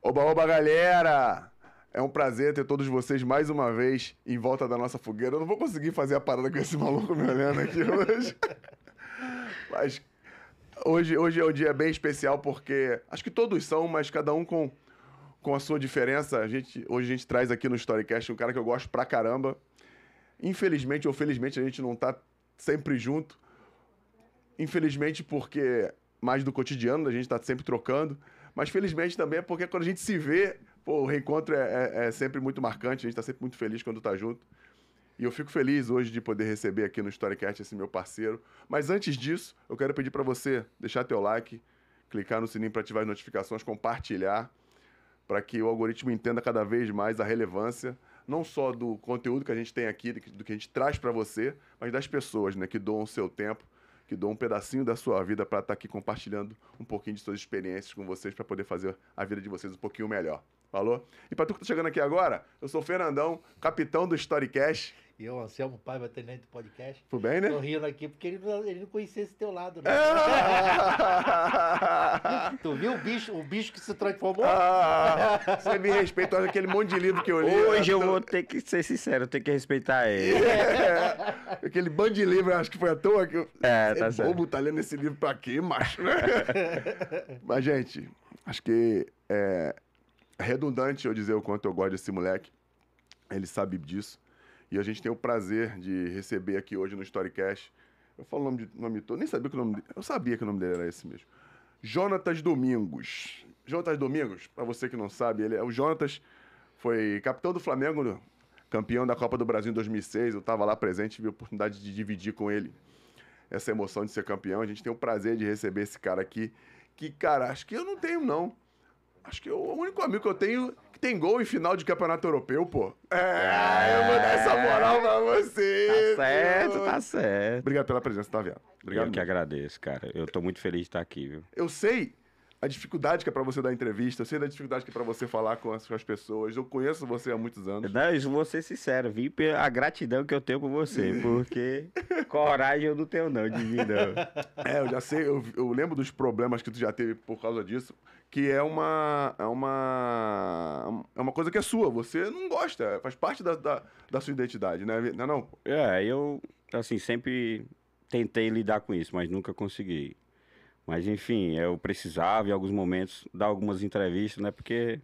Oba, oba, galera! É um prazer ter todos vocês mais uma vez em volta da nossa fogueira. Eu não vou conseguir fazer a parada com esse maluco me olhando aqui hoje. mas hoje, hoje é um dia bem especial porque acho que todos são, mas cada um com, com a sua diferença. A gente, hoje a gente traz aqui no Storycast um cara que eu gosto pra caramba. Infelizmente ou felizmente a gente não tá sempre junto. Infelizmente porque mais do cotidiano, a gente tá sempre trocando. Mas felizmente também é porque quando a gente se vê, pô, o reencontro é, é, é sempre muito marcante, a gente está sempre muito feliz quando está junto. E eu fico feliz hoje de poder receber aqui no Storycast esse meu parceiro. Mas antes disso, eu quero pedir para você deixar teu like, clicar no sininho para ativar as notificações, compartilhar, para que o algoritmo entenda cada vez mais a relevância não só do conteúdo que a gente tem aqui, do que a gente traz para você, mas das pessoas, né, que doam o seu tempo que dou um pedacinho da sua vida para estar tá aqui compartilhando um pouquinho de suas experiências com vocês para poder fazer a vida de vocês um pouquinho melhor. Falou? E para tu que tá chegando aqui agora, eu sou o Fernandão, capitão do Storycast e eu, é Anselmo vai ter do podcast. Tudo bem, né? Tô rindo aqui porque ele não, ele não conhecia esse teu lado, né? Ah! tu viu o bicho, o bicho que se transformou? Ah, você me respeita, olha aquele monte de livro que eu li. Hoje né? eu, tô... vou ter que ser sincero, eu tenho que respeitar ele. É. aquele bando de livro, acho que foi à toa que eu... É, tá é bobo tá lendo esse livro pra quê, macho? Mas, gente, acho que é redundante eu dizer o quanto eu gosto desse moleque. Ele sabe disso. E a gente tem o prazer de receber aqui hoje no Storycast. Eu falo o nome, de, nome todo, nem sabia que o nome dele, Eu sabia que o nome dele era esse mesmo. Jonatas Domingos. Jonatas Domingos, para você que não sabe, ele é o Jonatas, foi capitão do Flamengo, campeão da Copa do Brasil em 2006. Eu estava lá presente, tive a oportunidade de dividir com ele essa emoção de ser campeão. A gente tem o prazer de receber esse cara aqui, que, cara, acho que eu não tenho, não Acho que o único amigo que eu tenho que tem gol em final de campeonato europeu, pô. É, é. eu vou dar essa moral pra você. Tá certo, tá certo. Obrigado pela presença, Taviano. Obrigado. Eu que agradeço, cara. Eu tô muito feliz de estar aqui, viu? Eu sei a dificuldade que é para você dar entrevista, eu sei da dificuldade que é para você falar com as, com as, pessoas. Eu conheço você há muitos anos. Não, vou ser sincero, vim a gratidão que eu tenho por você, porque coragem eu não tenho não de mim não. É, eu já sei, eu, eu, lembro dos problemas que tu já teve por causa disso, que é uma é uma é uma coisa que é sua, você não gosta, faz parte da, da, da sua identidade, né? Não, é não. É, eu assim sempre tentei lidar com isso, mas nunca consegui. Mas enfim, eu precisava em alguns momentos dar algumas entrevistas, né? Porque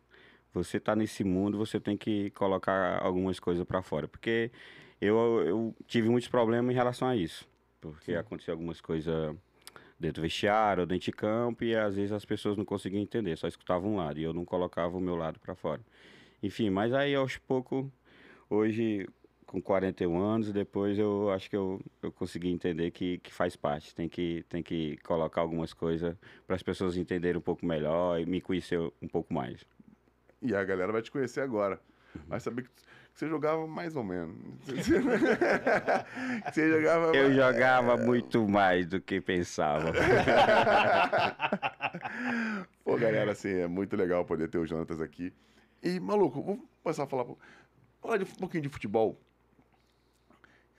você está nesse mundo, você tem que colocar algumas coisas para fora. Porque eu, eu tive muitos problemas em relação a isso. Porque Sim. aconteceu algumas coisas dentro do vestiário, dentro de campo, e às vezes as pessoas não conseguiam entender, só escutavam um lado, e eu não colocava o meu lado para fora. Enfim, mas aí aos poucos, hoje com 41 anos, depois eu acho que eu, eu consegui entender que, que faz parte, tem que, tem que colocar algumas coisas para as pessoas entenderem um pouco melhor e me conhecer um pouco mais. E a galera vai te conhecer agora. Vai saber que você jogava mais ou menos. você jogava. Eu mais... jogava é... muito mais do que pensava. Pô, galera, assim, é muito legal poder ter o Jonatas aqui. E, maluco, vamos começar a falar. Falar um pouquinho de futebol.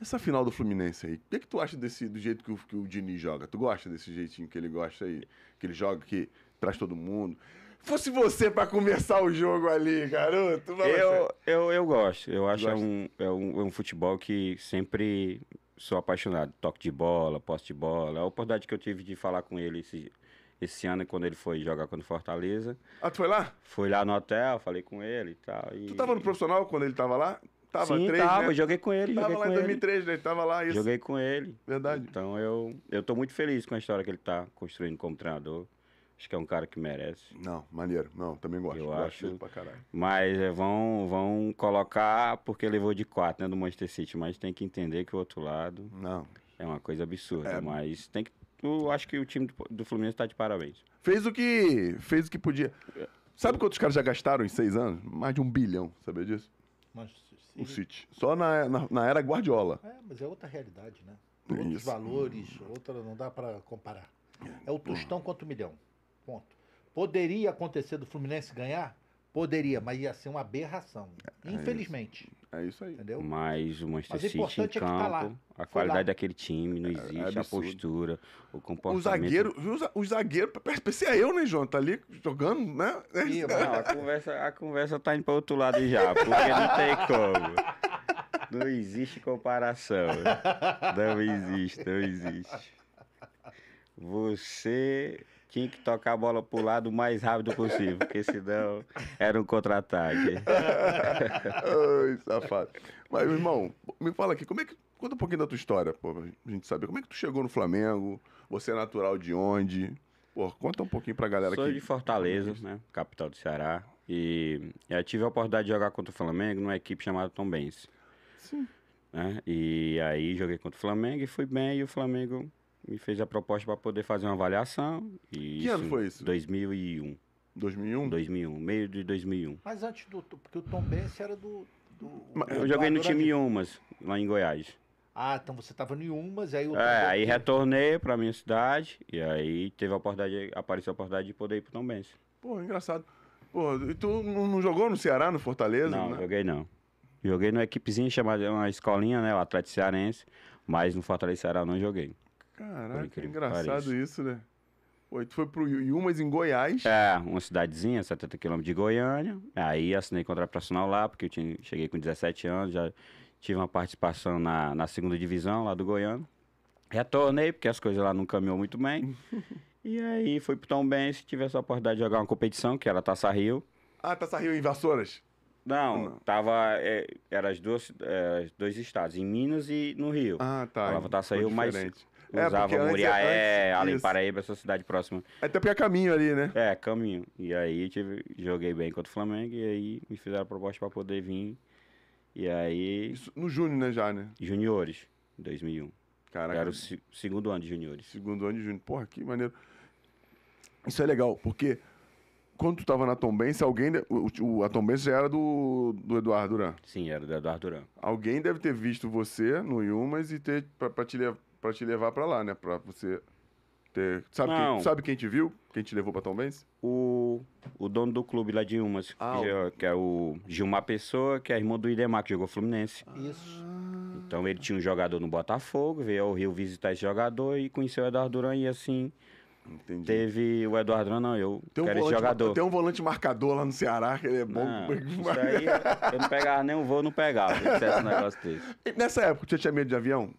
Essa final do Fluminense aí, o que, é que tu acha desse, do jeito que o, que o Dini joga? Tu gosta desse jeitinho que ele gosta aí? Que ele joga, que traz todo mundo? Fosse você para começar o jogo ali, garoto. Eu, eu, eu gosto. Eu acho que é um, é, um, é um futebol que sempre sou apaixonado. Toque de bola, posse de bola. É a oportunidade que eu tive de falar com ele esse, esse ano, quando ele foi jogar contra Fortaleza. Ah, tu foi lá? Fui lá no hotel, falei com ele e tal. E... Tu tava no profissional quando ele tava lá? Tava Sim, tava, né? joguei com ele. Tava lá em 2003, ele. né? Tava lá, isso. Joguei com ele. Verdade. Então eu, eu tô muito feliz com a história que ele tá construindo como treinador. Acho que é um cara que merece. Não, maneiro. Não, também gosto. Eu gosto acho. Pra caralho. Mas é, vão, vão colocar porque levou de quatro, né, do Manchester City. Mas tem que entender que o outro lado. Não. É uma coisa absurda. É. Mas tem que. Eu acho que o time do, do Fluminense tá de parabéns. Fez o que. Fez o que podia. Sabe quantos caras já gastaram em seis anos? Mais de um bilhão, sabia disso? Manchester Sim. o City. Só na, na, na, era Guardiola. É, mas é outra realidade, né? Outros Isso. valores, outra, não dá para comparar. É. é o tostão contra o milhão. Ponto. Poderia acontecer do Fluminense ganhar? Poderia, mas ia ser uma aberração. É, é infelizmente. É isso aí. Entendeu? Mas o Manchester Mas City em é tá campo, é tá a qualidade daquele time, não é, é existe é, a postura, o comportamento. O zagueiro, viu? O zagueiro, pensei é eu, né, João? Tá ali jogando, né? não, a, conversa, a conversa tá indo pro outro lado já, porque não tem como. Não existe comparação. Não existe, não existe. Você tinha que tocar a bola pro lado o mais rápido possível, porque senão era um contra-ataque. Oi, safado. Mas, meu irmão, me fala aqui, como é que. Conta um pouquinho da tua história, pô, pra gente saber. Como é que tu chegou no Flamengo? Você é natural de onde? Pô, conta um pouquinho pra galera aqui. Sou que... de Fortaleza, né? Capital do Ceará. E eu eh, tive a oportunidade de jogar contra o Flamengo numa equipe chamada Tombense. Sim. Né? E aí joguei contra o Flamengo e fui bem, e o Flamengo me fez a proposta para poder fazer uma avaliação. E que ano foi isso? 2001. 2001? 2001, meio de 2001. Mas antes do. Porque o Tom Benz era do. do eu joguei no time de... Umas, lá em Goiás. Ah, então você estava em Umas, aí o. É, aí retornei para minha cidade, e aí teve a oportunidade, apareceu a oportunidade de poder ir o Tom Benz. Pô, engraçado. Pô, e tu não jogou no Ceará, no Fortaleza? Não, né? joguei não. Joguei numa equipezinha chamada, uma escolinha, né, o Atlético Cearense, mas no Fortaleza Ceará não joguei. Caraca, que engraçado isso, né? Pô, tu foi pro Yumas em Goiás? É, uma cidadezinha, 70 quilômetros de Goiânia. Aí assinei contrato profissional lá, porque eu tinha, cheguei com 17 anos, já tive uma participação na, na segunda divisão lá do Goiânia. Retornei, porque as coisas lá não caminhou muito bem. e aí fui pro Tom Benz, tive essa oportunidade de jogar uma competição, que era Taça Rio. Ah, Taça Rio em Vassouras? Não, não, tava. É, era as duas, é, dois estados, em Minas e no Rio. Ah, tá. Tava Taça Rio, diferente. mas é, usava Muriaé, é- antes... Além Paraíba, essa cidade próxima. Até porque é caminho ali, né? É, caminho. E aí tive, joguei bem contra o Flamengo e aí me fizeram proposta para poder vir. E aí. Isso no Júnior, né, já, né? Juniores, 2001. Caraca. Era o segundo ano de juniores. Segundo ano de júnior. Porra, que maneiro. Isso é legal, porque quando tu tava na Tombense, alguém. De... O, o, a Tombense já era do, do Eduardo Duran. Sim, era do Eduardo Duran. Alguém deve ter visto você no Yumas e ter. Pra, pra te levar para te levar para lá, né? Para você ter... Sabe, quem, sabe quem te viu? Quem te levou para Tom Benz? O, o dono do clube lá de Umas, ah, que, é, que, é, o Gilmar Pessoa, que é irmão do Idemar, que jogou Fluminense. Ah. Isso. Então ele tinha um jogador no Botafogo, veio ao Rio visitar esse jogador e conheceu o Eduardo Duran e assim... Entendi. Teve o Eduardo Duran, não, eu tem um quero esse jogador. Tem um volante marcador lá no Ceará, que ele é bom. Não, isso aí, eu não pegava nem o voo, não pegava. Esse negócio desse. Nessa época, você tinha medo de avião?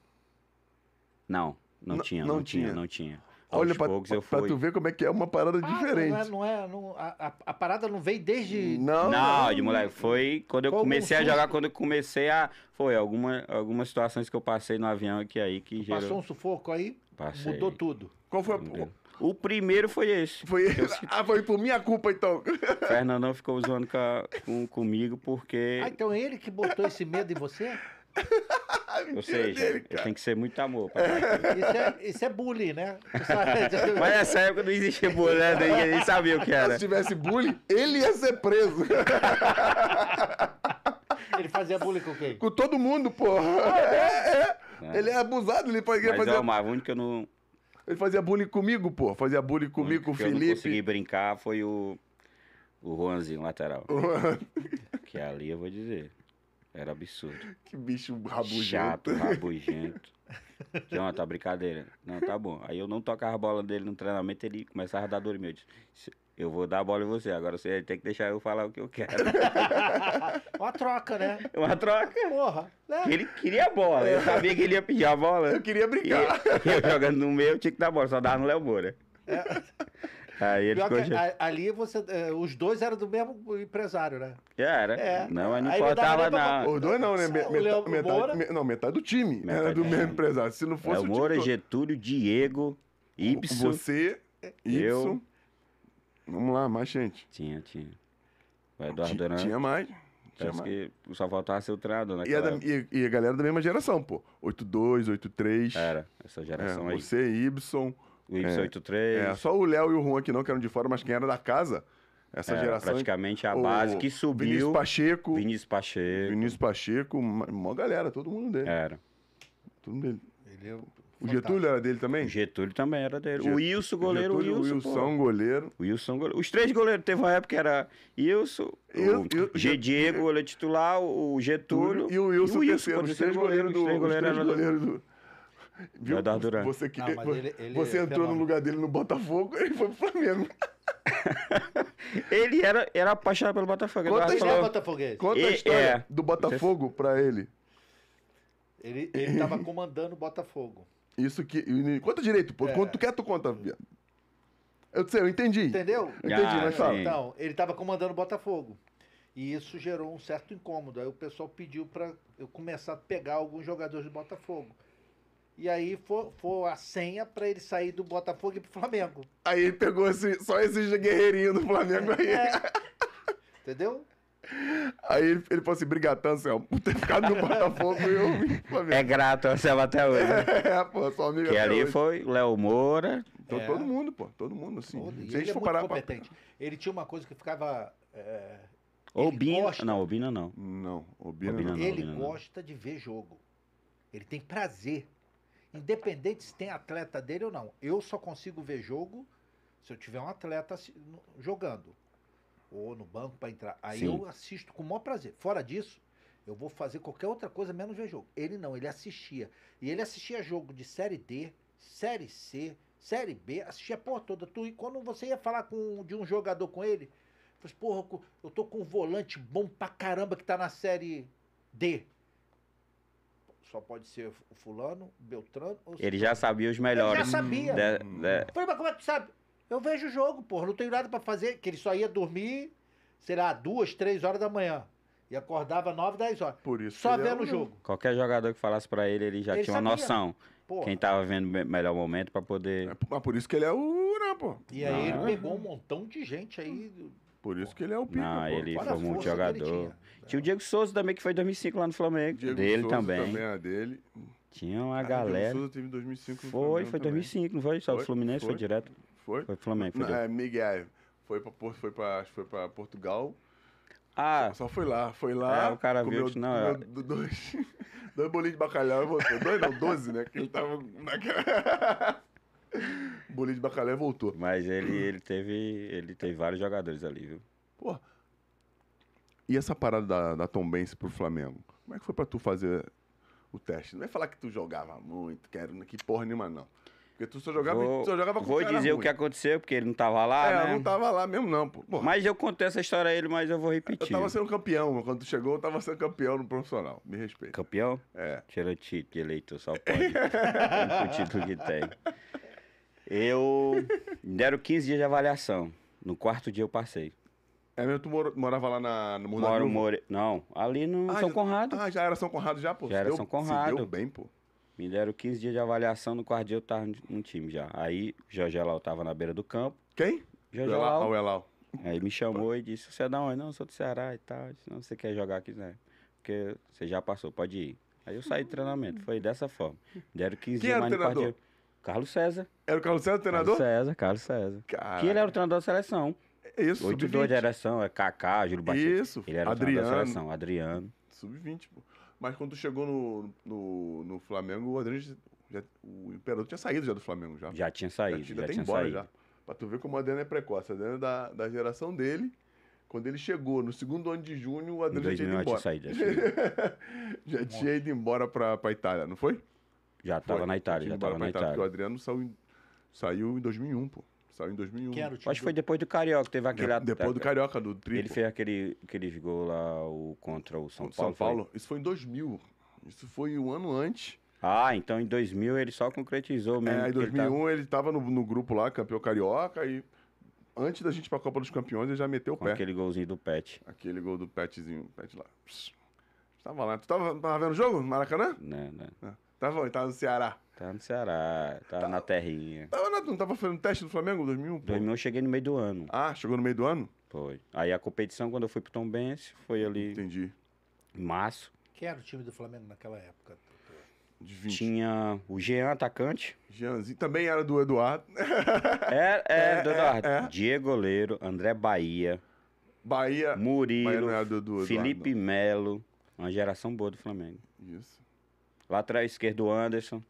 Não, não, não tinha, não, não tinha, tinha, não tinha. Olha, pra, poucos fui. pra tu ver como é que é uma parada ah, é, diferente. Não é, não é, não, a, a, parada não veio desde. Não, não, de moleque. Foi quando eu comecei a jogar, quando eu comecei a. Foi alguma, algumas situações que eu passei no avião aqui aí que gerou. Passou um sufoco aí? Passei. Mudou tudo. Qual foi a. Mudou. O primeiro foi esse. Foi esse. Ah, foi por minha culpa, então. Fernandão ficou zoando com, com, comigo porque. Ah, então é ele que botou esse medo em você? Ou seja, dele, tem que ser muito amor. Isso é, isso é bullying, né? Mas nessa época não existia bullying, né? ninguém sabia o que era. Se tivesse bullying, ele ia ser preso. Ele fazia bullying com quem? Com todo mundo, porra. Ah, é, é, é, é. Ele é abusado, ele fazia... Mas, fazer... ó, mas o único que eu não... Ele fazia bullying comigo, pô. Fazia bullying comigo, com o Felipe. eu não consegui brincar foi o... O Juanzinho, lateral. que ali eu vou dizer. Era absurdo. Que bicho rabugento. Chato, rabugento. John, tá brincadeira. Não, tá bom. Aí eu não tocava a bola dele no treinamento, ele começava a dar dor em Eu disse, eu vou dar a bola em você, agora você tem que deixar eu falar o que eu quero. Uma troca, né? Uma troca. Porra. Né? Ele queria a bola, eu sabia que ele ia pedir a bola. Eu queria brincar. E eu, eu jogando no meio, eu tinha que dar a bola, só dava no Léo Moura. É. Aí ele ficou... Já... Ali você. É, os dois eram do mesmo empresário, né? É, era. É. Não, mas não aí faltava nada. Os dois não, né? Met, metade, metade, me, não, metade do time. Né? Metade era do é. mesmo empresário. Se não fosse é, o, o Moura, time... Getúlio, Diego, Y. Você, Ibsen. Vamos lá, mais gente. Tinha, tinha. O Eduardo T Tinha mais. Parece mais. que só faltava ser o treinador, né? E, e, e, a galera da mesma geração, pô. 8-2, 8-3. Era, essa geração é, aí. Você, Ibson, o Ibsen é, 83. É, só o Léo e o Juan que não, que eram de fora, mas quem era da casa, essa é, geração. Praticamente a base que subiu. Vinícius Pacheco. Vinícius Pacheco. Vinícius Pacheco, uma, galera, todo mundo dele. Era. Todo mundo dele. Ele é o Getúlio era dele também? O Getúlio também era dele. o Wilson, goleiro, Getúlio, o Wilson. O Wilson, pô. goleiro. O Wilson, goleiro. Os três goleiros teve uma época que era Wilson, eu, o eu, G. Diego, goleiro titular, o Getúlio. E o Wilson, e o Wilson terceiro, os três goleiros do. Os três goleiros, do Viu? Eduardo Duran. Você, que, não, ele, ele você é entrou no lugar dele no Botafogo, e foi pro Flamengo. ele era, era apaixonado pelo Botafogo. Conta, a falou... Conta e, a história é. do Botafogo pra ele. Ele, ele tava comandando o Botafogo. Isso que. Conta direito, pô. É. Quanto tu quer, tu conta, Eu sei, eu entendi. Entendeu? entendi, ah, mas fala. Então, ele tava comandando o Botafogo. E isso gerou um certo incômodo. Aí o pessoal pediu para eu começar a pegar alguns jogadores do Botafogo. E aí foi, foi a senha para ele sair do Botafogo e pro Flamengo. Aí ele pegou esse, assim, só esses guerreirinhos do Flamengo aí. É. Entendeu? Aí ele, ele falou assim: brigatão, Anselmo, por ter ficado no Botafogo e eu vim Flamengo. É grato, Anselmo, né, até hoje. Né? É, pô, só amigo. Que ali hoje. foi Léo Moura. Todo, então, é. todo mundo, pô, todo mundo, assim Todo, Se ele é for parar competente. Pra... Ele tinha uma coisa que ficava. É... Obina. Gosta... Não, Obina não. Não, Obina, Obina não. não. Ele Obina gosta não. de ver jogo. Ele tem prazer Independente se tem atleta dele ou não. Eu só consigo ver jogo se eu tiver um atleta jogando. Ou no banco para entrar. Aí Sim. eu assisto com o maior prazer. Fora disso, eu vou fazer qualquer outra coisa menos ver jogo. Ele não, ele assistia. E ele assistia jogo de Série D, Série C, Série B, assistia a porra toda. Tu, e quando você ia falar com, de um jogador com ele, eu falei, assim, porra, eu tô com um volante bom pra caramba que tá na Série D só pode ser o fulano, Beltrano ou Ele já sabia os melhores. Ele já sabia. De, de... Falei, mas como é que tu sabe? Eu vejo o jogo, porra, não tenho nada para fazer, que ele só ia dormir, sei lá, duas, três horas da manhã. E acordava nove, dez horas. Por isso. Só é vendo o jogo. Qualquer jogador que falasse para ele, ele já ele tinha sabia. uma noção. Porra. Quem tava vendo o melhor momento para poder. É, mas por isso que ele é o né, pô. E aí não. ele ah. pegou um montão de gente aí. Por isso que ele é o pico. Não, pô. ele foi muito jogador. Tinha o Diego Souza também, que foi em 2005 lá no Flamengo. Diego dele Souza também. também dele. Tinha uma ah, galera. Diego Souza teve em 2005 foi, Flamengo Foi, 2005, não foi? Só foi, o Fluminense foi, foi direto. Foi? Foi Flamengo. Foi não, é, Miguel. Foi pra, foi, pra, foi pra Portugal. Ah. Só, só foi lá, foi lá. É, o cara comeu, viu que não. Comeu eu... É. dois, dois bolinhos de bacalhau e voltou. Dois não, doze, né? Que ele tava naquela. O bolinho de bacalhau voltou. Mas ele, ele, teve, ele teve vários jogadores ali, viu? Pô. E essa parada da, da Tom Bense pro Flamengo? Como é que foi pra tu fazer o teste? Não é falar que tu jogava muito, que, era, que porra nenhuma, não. Porque tu só jogava, vou, só jogava com Vou dizer ruim. o que aconteceu, porque ele não tava lá, é, né? não tava lá mesmo, não, pô. Porra. Mas eu contei essa história a ele, mas eu vou repetir. Eu tava sendo campeão, quando tu chegou, eu tava sendo campeão no profissional. Me respeita. Campeão? É. Tirando o título de eleitor, só pode. o título que tem. Eu. Deram 15 dias de avaliação. No quarto dia eu passei. É mesmo? Tu mor morava lá na, no Morro Moro, more... Não, ali no ah, São Conrado. Ah, já era São Conrado já, pô? Já era deu, São Conrado. Se deu bem, pô. Me deram 15 dias de avaliação, no quarto dia eu tava no time já. Aí, Jorge Elau tava na beira do campo. Quem? Jorge Elau. Elau. Ah, Aí me chamou pô. e disse, você é da onde? Não, sou do Ceará e tal. disse, não, você quer jogar aqui, né? Porque você já passou, pode ir. Aí eu saí do treinamento, foi dessa forma. Me deram 15 Quem dias, mas no quarto dia... Carlos César. Era o Carlos César o treinador? Carlos César, Carlos César. Caraca. Que ele era o treinador da seleção. Isso, Oito dois de geração, é Kaká, Júlio Batista. Isso, ele era Adriano. o treinador da seleção, Adriano. Sub-20, pô. Mas quando tu chegou no, no, no Flamengo, o Adriano já, o Imperador tinha saído já do Flamengo já. Já tinha saído, já, já, já tinha embora saído. já. Pra tu ver como o Adriano é precoce. O Adriano é da, da geração dele. Quando ele chegou no segundo ano de junho, o Adriano já tinha ido embora. Tinha saído, já, tinha ido embora pra, pra Itália, não foi? Já estava na Itália, já estava na Itália. Porque o Adriano saiu em, saiu em 2001, pô. Saiu em 2001. Que era o time Acho que foi depois do Carioca, teve aquele... De, depois do é, Carioca, do triplo. Ele fez aquele, aquele gol lá o, contra o São Paulo. São Paulo, foi? isso foi em 2000. Isso foi um ano antes. Ah, então em 2000 ele só concretizou mesmo. É, em 2001 ele tá. estava no, no, grupo lá, campeão carioca, e antes da gente ir para a Copa dos Campeões ele já meteu o pé. aquele golzinho do Pet. Aquele gol do Petzinho, Pet lá. tava lá. Tu tava, tava vendo o jogo no Maracanã? Não, né, não. Né. É. Tava tá onde? Tava no Ceará. Tava no Ceará, tava, tava na terrinha. Tava na, não tava fazendo teste do Flamengo em 2001? Pô. 2001 eu cheguei no meio do ano. Ah, chegou no meio do ano? Foi. Aí a competição, quando eu fui pro Tom Benz, foi ali... Entendi. Em março. Quem era o time do Flamengo naquela época? Tinha o Jean, atacante. Jeanzinho, também era do Eduardo. É, é, é do Eduardo. É, é. Diego Goleiro, André Bahia. Bahia. Murilo, Bahia do, Eduardo. Felipe Melo. Uma geração boa do Flamengo. Isso lá atrás esquerdo, Anderson.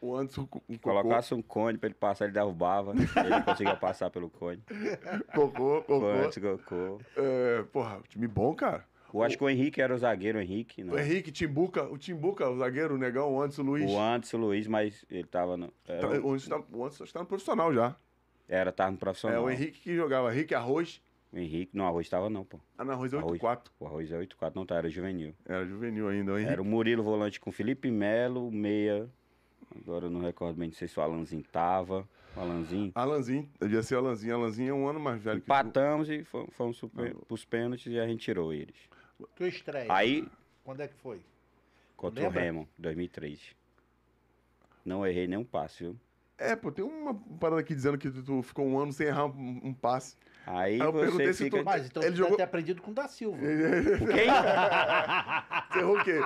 O Anderson um Colocasse um cone pra ele passar, ele derrubava. ele não conseguia passar pelo cone. Cocô, cocô. Antes, cocô. É, porra, time bom, cara. Eu acho o... que o Henrique era o zagueiro, o Henrique. Não. Né? O Henrique, Timbuca, o Timbuca, o zagueiro, o negão, o Anderson Luiz. O Anderson Luiz, mas ele tava no. Tá, era... O Anderson tá, está no profissional já. Era, tava no profissional. É, o Henrique que jogava, Henrique Arroz. O Henrique, no arroz estava não, pô. Ah, no arroz é 8-4. O arroz é 8-4, não tá, era juvenil. Era juvenil ainda, hein? Henrique. Era o Murilo volante com Felipe Melo, meia. Agora eu não recordo bem, não sei se o Alanzinho tava. O Alanzinho. Alanzinho, devia ser o Alanzinho. Alanzinho é um ano mais velho Empatamos que... e fomos, fomos super, pros pênaltis e a gente tirou eles. Tu estreia. Aí. Quando é que foi? Contra Lembra? o Remo, 2003. Não errei nenhum passe, viu? É, pô, tem uma parada aqui dizendo que tu, tu ficou um ano sem errar um, um passe. Aí, aí eu perguntei se tu... Mas então ele jogou... ter aprendido com o da Silva. Quem? Você errou o quê?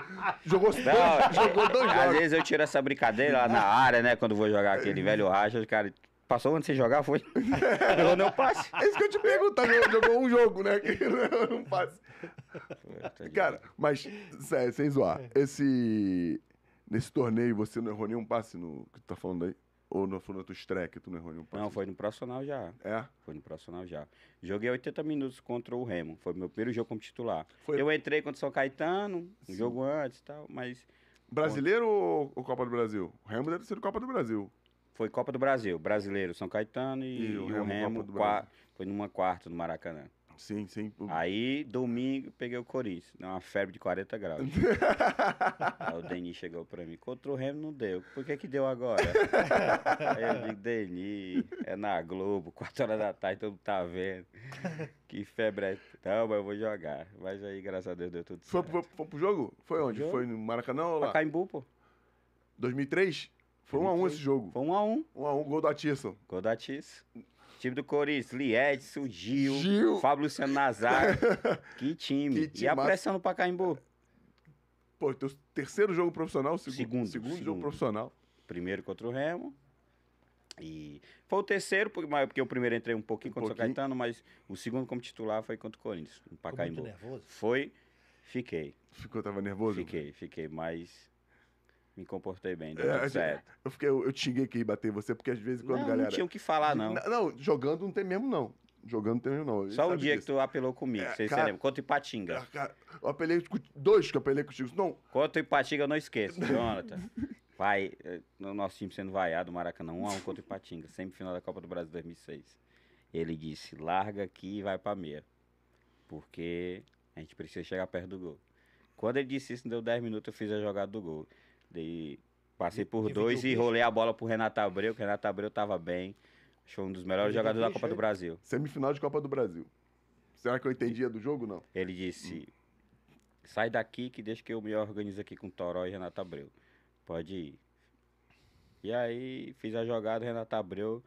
Jogou, dois, é, jogou dois jogos. Às vezes eu tiro essa brincadeira lá na área, né? Quando vou jogar aquele é. velho racha, o cara Passou onde você jogar, foi? errou meu passe. É isso que eu te perguntar, tá? jogou um jogo, né? Que não passe. Tá cara, mas, sério, sem zoar. É. Esse... Nesse torneio, você não errou nenhum passe no que tu tá falando aí? Ou no, foi no streck tu não errou nenhum passe? Não, foi no profissional já. É? Foi no profissional já. Joguei 80 minutos contra o Remo. Foi meu primeiro jogo como titular. Foi... Eu entrei contra o São Caetano, Sim. um jogo antes e tal, mas. Brasileiro ou, ou Copa do Brasil? O Remo deve ser Copa do Brasil. Foi Copa do Brasil. Brasileiro, São Caetano e, e o Remo. Remo qua... Foi numa quarta no Maracanã. Sim, sim. Aí, domingo, peguei o Corinthians. Uma febre de 40 graus. Aí o Denis chegou pra mim. Contra o Remo não deu. Por que que deu agora? Aí eu digo, Denis, é na Globo, 4 horas da tarde, todo mundo tá vendo. Que febre é. Não, mas eu vou jogar. Mas aí, graças a Deus, deu tudo certo. Foi, foi, foi pro jogo? Foi onde? Jogo? Foi no Maracanã ou lá? Pacaembu, pô. 2003? Foi 2003. 1x1 esse jogo. Foi 1x1. 1x1, gol da Tirson. Gol da Tirson. Time do Corinthians, Liedson, Gil, Gil. Fábio Luciano Nazar. que time. Que e a pressão no Pacaembu? Pô, teu então, terceiro jogo profissional, segundo, segundo, segundo, segundo jogo profissional. Primeiro contra o Remo. E foi o terceiro, porque o primeiro entrei um pouquinho um contra pouquinho. o Caetano, mas o segundo como titular foi contra o Corinthians, no Pacaembu. Ficou nervoso? Foi, fiquei. Ficou, tava nervoso? Fiquei, fiquei, mas me comportei bem, deu é, certo. Eu, fiquei, eu, eu que ia bater você, porque às vezes quando não, a galera. Não tinha o que falar, não. Não, não jogando não tem mesmo, não. Jogando não tem mesmo, não. Só o dia disso. que tu apelou comigo, é, você cara, se lembra? Contra Ipatinga. Ah, cara, eu apelei dois que eu apelei contigo. Não. Contra Ipatinga, eu não esqueço, Jonathan. Vai, eh, no nosso time sendo vaiado, Maracanã, 1 a 1 contra Ipatinga, semifinal da Copa do Brasil 2006. Ele disse: larga aqui e vai pra meia. Porque a gente precisa chegar perto do gol. Quando ele disse isso, deu 10 minutos, eu fiz a jogada do gol. Daí passei por Dividiu dois e rolei a bola pro Renato Abreu, que o Renato Abreu tava bem. Achou um dos melhores jogadores da Copa do Brasil. Semifinal de Copa do Brasil. Será que eu entendia do jogo não? Ele disse: sai daqui que deixa que eu me organizo aqui com Toró e Renato Abreu. Pode ir. E aí fiz a jogada, Renato Abreu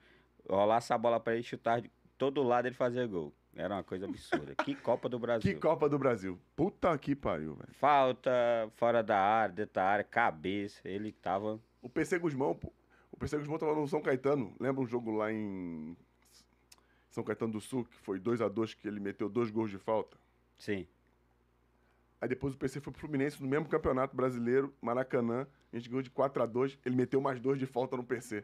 rolar essa bola para ele chutar de todo lado ele fazia gol. Era uma coisa absurda. que Copa do Brasil. Que Copa do Brasil. Puta que pariu, velho. Falta, fora da área, dentro da área, cabeça. Ele tava. O PC Guzmão, pô. O PC Guzmão tava no São Caetano. Lembra um jogo lá em São Caetano do Sul, que foi 2 a 2 que ele meteu dois gols de falta? Sim. Aí depois o PC foi pro Fluminense no mesmo campeonato brasileiro, Maracanã. A gente ganhou de 4 a 2 Ele meteu mais dois de falta no PC.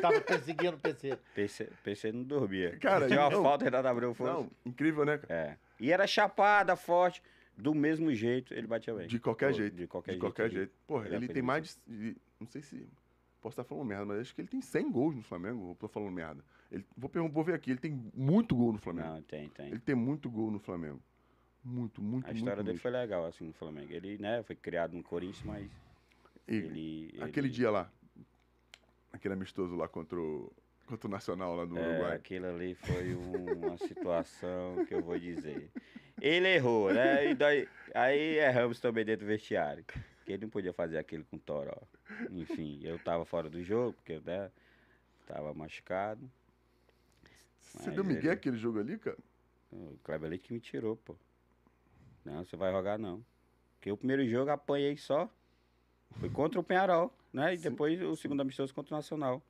Tava perseguindo o PC. PC, PC não dormia. Cara, Tinha uma falta, Renato Abreu o Não, incrível, né? É. E era chapada, forte. Do mesmo jeito, ele batia bem. De qualquer Pô, jeito. De qualquer de jeito. Qualquer jeito. jeito. Porra, ele, ele tem mais de, de, Não sei se. Posso estar falando merda, mas acho que ele tem 100 gols no Flamengo. Eu tô falando merda. Ele, vou, vou ver aqui. Ele tem muito gol no Flamengo. Não, tem, tem. Ele tem muito gol no Flamengo. Muito, muito, A história muito, dele muito. foi legal, assim, no Flamengo. Ele, né, foi criado no Corinthians, mas. E ele, aquele ele... dia lá, Aquele amistoso lá contra o, contra o Nacional lá no é, Uruguai. Aquilo ali foi uma situação que eu vou dizer. Ele errou, né? E daí, aí erramos também dentro do vestiário. Porque ele não podia fazer aquilo com o Toró. Enfim, eu tava fora do jogo, porque eu né, tava machucado. Você deu Miguel ele... aquele jogo ali, cara? O Kleber Leite que me tirou, pô. Não, você vai jogar não. Porque o primeiro jogo apanhei só. Foi contra o Penharol, né? E Sim. depois o segundo amistoso contra o Nacional.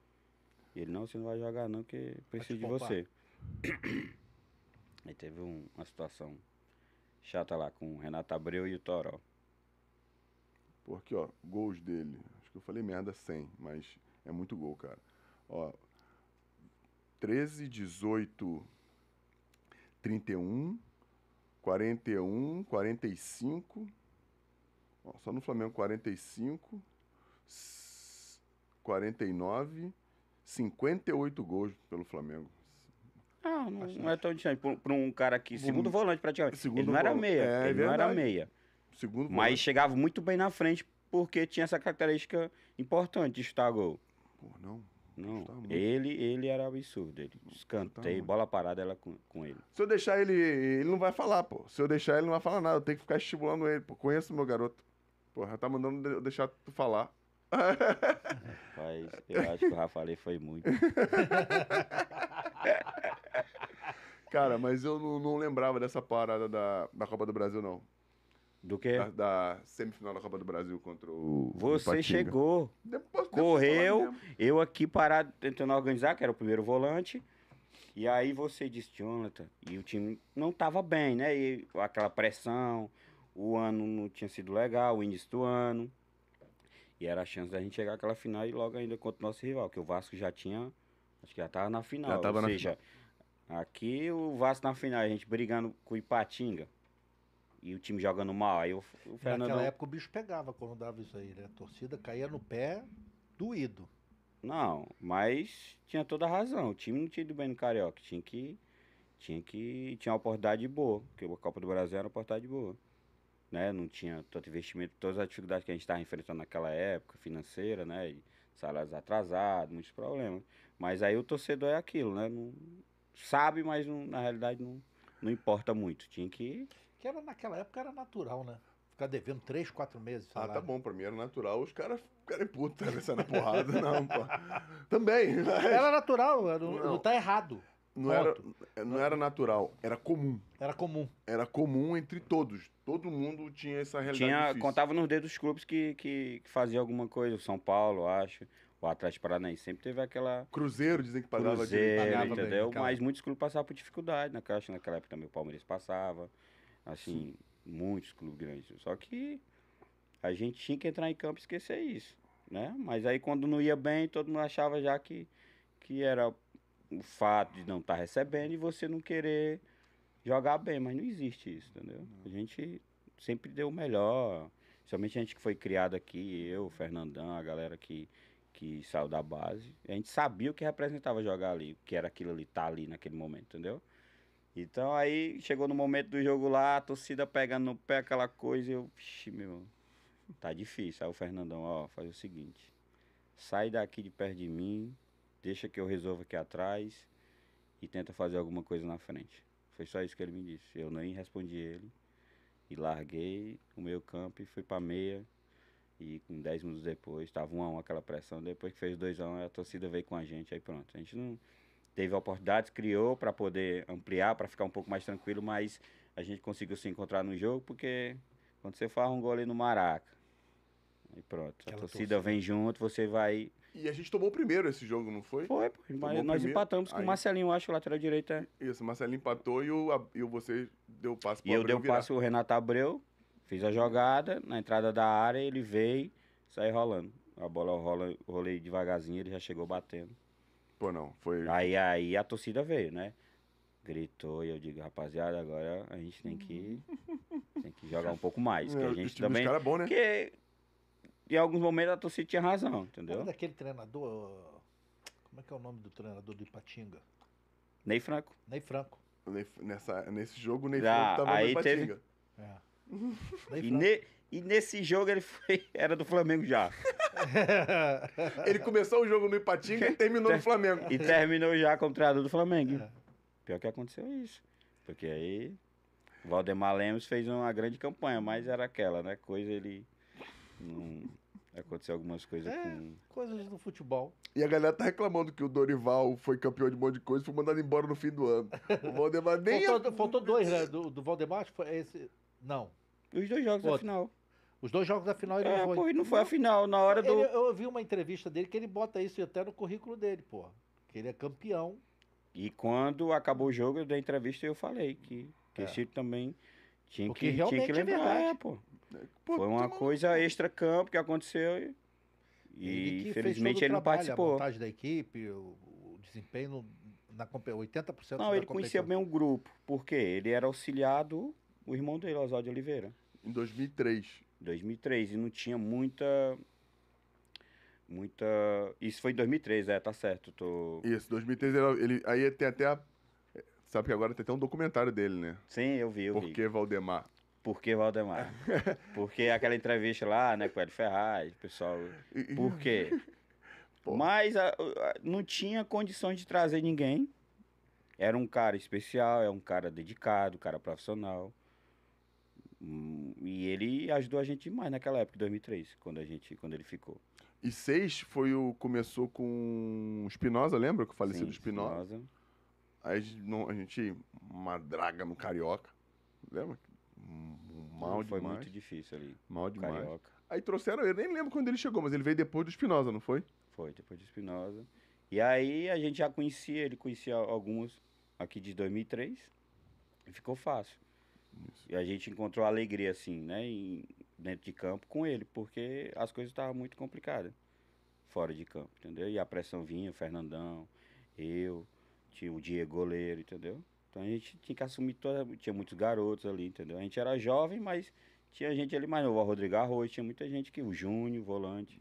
E ele, não, você não vai jogar não, que preciso de você. Aí teve um, uma situação chata lá com o Renato Abreu e o Toró. Porque aqui, ó, gols dele. Acho que eu falei merda 100, mas é muito gol, cara. Ó, 13, 18, 31, 41, 45... Ó, só no Flamengo 45, 49, 58 gols pelo Flamengo. Ah, não, não é tão distante. Para um cara que. Segundo volante, praticamente. Segundo ele não era meia. É, ele não era meia. Segundo Mas volante. chegava muito bem na frente porque tinha essa característica importante de chutar gol. Pô, não. Não, ele, ele era absurdo. Ele escanteio, bola parada ela com, com ele. Se eu deixar ele, ele não vai falar, pô. Se eu deixar ele, não vai falar nada. Eu tenho que ficar estimulando ele, pô. Conheço meu garoto. Porra, tá mandando eu deixar tu falar. Mas eu acho que o Rafa foi muito. Cara, mas eu não, não, lembrava dessa parada da, da Copa do Brasil, não. Do quê? Da, da semifinal da Copa do Brasil contra o. Você o chegou. depois correu, eu aqui parado tentando organizar, que era o primeiro volante. E aí você disse, Jonathan, e o time não tava bem, né? E aquela pressão, o ano não tinha sido legal, o início do ano. E era a chance da gente chegar àquela final e logo ainda contra o nosso rival, que o Vasco já tinha. Acho que já estava na final. Já tava ou na seja, final. aqui o Vasco na final, a gente brigando com o Ipatinga. E o time jogando mal. Aí o, o Fernando. Naquela época o bicho pegava quando dava isso aí, né? A torcida caía no pé doído. Não, mas tinha toda a razão. O time não tinha ido bem no Carioca. Tinha que. Tinha que. Tinha uma oportunidade boa. Porque a Copa do Brasil era uma oportunidade boa né? Não tinha tanto investimento, todas as dificuldades que a gente estava enfrentando naquela época, financeira, né? E salários atrasados, muitos problemas. Mas aí o torcedor é aquilo, né? Não sabe, mas não, na realidade não, não importa muito. Tinha que. Que era naquela época era natural, né? Ficar devendo três, quatro meses. Ah, tá bom, pra mim era natural. Os caras ficarem putos, né? porrada, não, pô. Também. Mas... Era natural, não, não. não tá errado não era, não era natural, era comum. Era comum. Era comum entre todos. Todo mundo tinha essa realidade. Tinha, contava nos dedos dos clubes que, que, que fazia alguma coisa. O São Paulo, acho. O Atlético Paranaense sempre teve aquela. Cruzeiro dizem que pagava Cruzeiro, pagava entendeu? Bem, Mas muitos clubes passavam por dificuldade na caixa. Naquela época também o Palmeiras passava. Assim, Sim. muitos clubes grandes. Só que a gente tinha que entrar em campo e esquecer isso. Né? Mas aí quando não ia bem, todo mundo achava já que, que era o fato de não estar tá recebendo e você não querer jogar bem, mas não existe isso, entendeu? A gente sempre deu o melhor, principalmente a gente que foi criado aqui, eu, o Fernandão, a galera que, que saiu da base, a gente sabia o que representava jogar ali, o que era aquilo ali, estar tá ali naquele momento, entendeu? Então aí chegou no momento do jogo lá, a torcida pegando no pé aquela coisa, e eu, vixi, meu, tá difícil. Aí o Fernandão, ó, faz o seguinte, sai daqui de perto de mim, deixa que eu resolva aqui atrás e tenta fazer alguma coisa na frente. Foi só isso que ele me disse. Eu nem respondi ele e larguei o meu campo e fui para meia. E com 10 minutos depois, estava 1 a 1 aquela pressão. Depois que fez 2 a 1 a torcida veio com a gente, aí pronto. A gente não teve oportunidades, criou para poder ampliar, para ficar um pouco mais tranquilo, mas a gente conseguiu se encontrar no jogo, porque quando você faz um gol ali no Maraca, aí pronto, aquela a torcida, torcida vem junto, você vai e a gente tomou o primeiro esse jogo, não foi? Foi, pô. nós primeiro, empatamos com o Marcelinho, acho, o lateral direito. É. Isso, o Marcelinho empatou e, o, a, e você deu o passe pro E eu dei o passe, o Renato Abreu, fiz a jogada, na entrada da área, ele veio, saiu rolando. A bola rola, rolei devagarzinho, ele já chegou batendo. Pô, não, foi... Aí, aí a torcida veio, né? Gritou e eu digo, rapaziada, agora a gente tem que, tem que jogar um pouco mais. que a gente também... Cara é bom, né? Porque em alguns momentos a torcida tinha razão, entendeu? Nome daquele treinador. Como é que é o nome do treinador do Ipatinga? Ney Franco. Ney Franco. Ney, nessa, nesse jogo, Ney Franco tava aí no Ipatinga. Teve... É. e, ne, e, nesse jogo ele foi, era do Flamengo já. ele começou o jogo no Ipatinga e terminou no Flamengo. E terminou já com o treinador do Flamengo. É. Pior que aconteceu isso. Porque aí Valdemar Lemos fez uma grande campanha, mas era aquela, né? Coisa ele não. Aconteceu algumas coisas é, com. Coisas do futebol. E a galera tá reclamando que o Dorival foi campeão de um monte de coisa e foi mandado embora no fim do ano. O Valdemar nem. Faltou, a... faltou dois, né? Do, do Valdemar, foi esse. Não. Os dois jogos Outro. da final. Os dois jogos da final ele é, não foi. Pô, ele não foi a final, na hora do. Ele, eu vi uma entrevista dele que ele bota isso até no currículo dele, pô. Que ele é campeão. E quando acabou o jogo da entrevista, eu falei que, que é. esse também tinha Porque que, realmente tinha é que lembrar, é verdade. É, pô. Pô, Foi uma coisa extra-campo que aconteceu e, e infelizmente ele não participou. A vantagem da equipe, o, o desempenho na 80% Não, ele conhecia bem o grupo, porque ele era auxiliado o irmão dele, Oswaldo de Oliveira. Em 2003. 2003, e não tinha muita muita. Isso foi em 2003, é, tá certo. Tô... Isso, 2003 ele, ele. Aí tem até a. Sabe que agora tem até um documentário dele, né? Sim, eu vi, eu Porque vi. Valdemar. Por que Valdemar? Porque aquela entrevista lá, né, com o Ed Ferraz, o pessoal. Por quê? Mas a, a, não tinha condições de trazer ninguém. Era um cara especial, é um cara dedicado, um cara profissional. Hum, e ele ajudou a gente demais naquela época, 2003, quando, a gente, quando ele ficou. E seis foi o. Começou com Espinosa, lembra que eu falecido Espinosa? Aí a gente, uma draga no Carioca. Lembra? Hum, mal foi demais. Foi muito difícil ali. Mal demais. Carioca. Aí trouxeram ele, nem lembro quando ele chegou, mas ele veio depois do Espinosa, não foi? Foi, depois do Espinosa. E aí a gente já conhecia, ele conhecia alguns aqui de 2003 e ficou fácil. Isso. E a gente encontrou alegria, assim, né, em, dentro de campo com ele, porque as coisas estavam muito complicadas fora de campo, entendeu? E a pressão vinha, o Fernandão, eu, tinha o Diego goleiro, entendeu? Então a gente tinha que assumir toda. Tinha muitos garotos ali, entendeu? A gente era jovem, mas tinha gente ali mais o Rodrigo Arroz, tinha muita gente que. O Júnior, volante.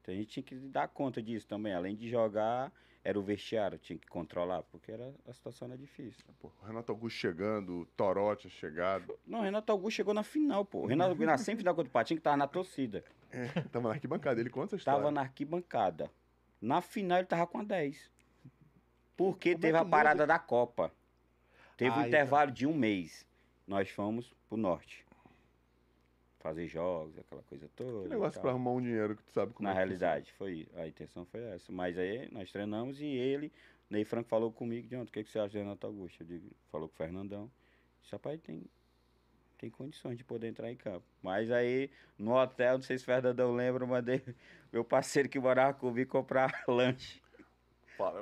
Então a gente tinha que dar conta disso também. Além de jogar, era o vestiário, tinha que controlar, porque era, a situação era difícil. Pô, Renato Augusto chegando, o Toró chegado. Não, Renato Augusto chegou na final, pô. O Renato Augusto na semifinal contra o Patinho, que tava na torcida. É, tava na arquibancada, ele conta a história. Tava na arquibancada. Na final ele tava com a 10. Porque Como é teve é a parada da Copa. Teve ah, um tá. intervalo de um mês. Nós fomos pro norte. Fazer jogos, aquela coisa toda. Que negócio pra arrumar um dinheiro que tu sabe como Na é realidade, foi a intenção foi essa. Mas aí nós treinamos e ele, Ney Franco, falou comigo de ontem, o que, que você acha do Renato Augusto? digo, falou com o Fernandão. Disse, rapaz, tem, tem condições de poder entrar em campo. Mas aí, no hotel, não sei se o Fernandão lembra, mandei meu parceiro que morava comigo comprar lanche.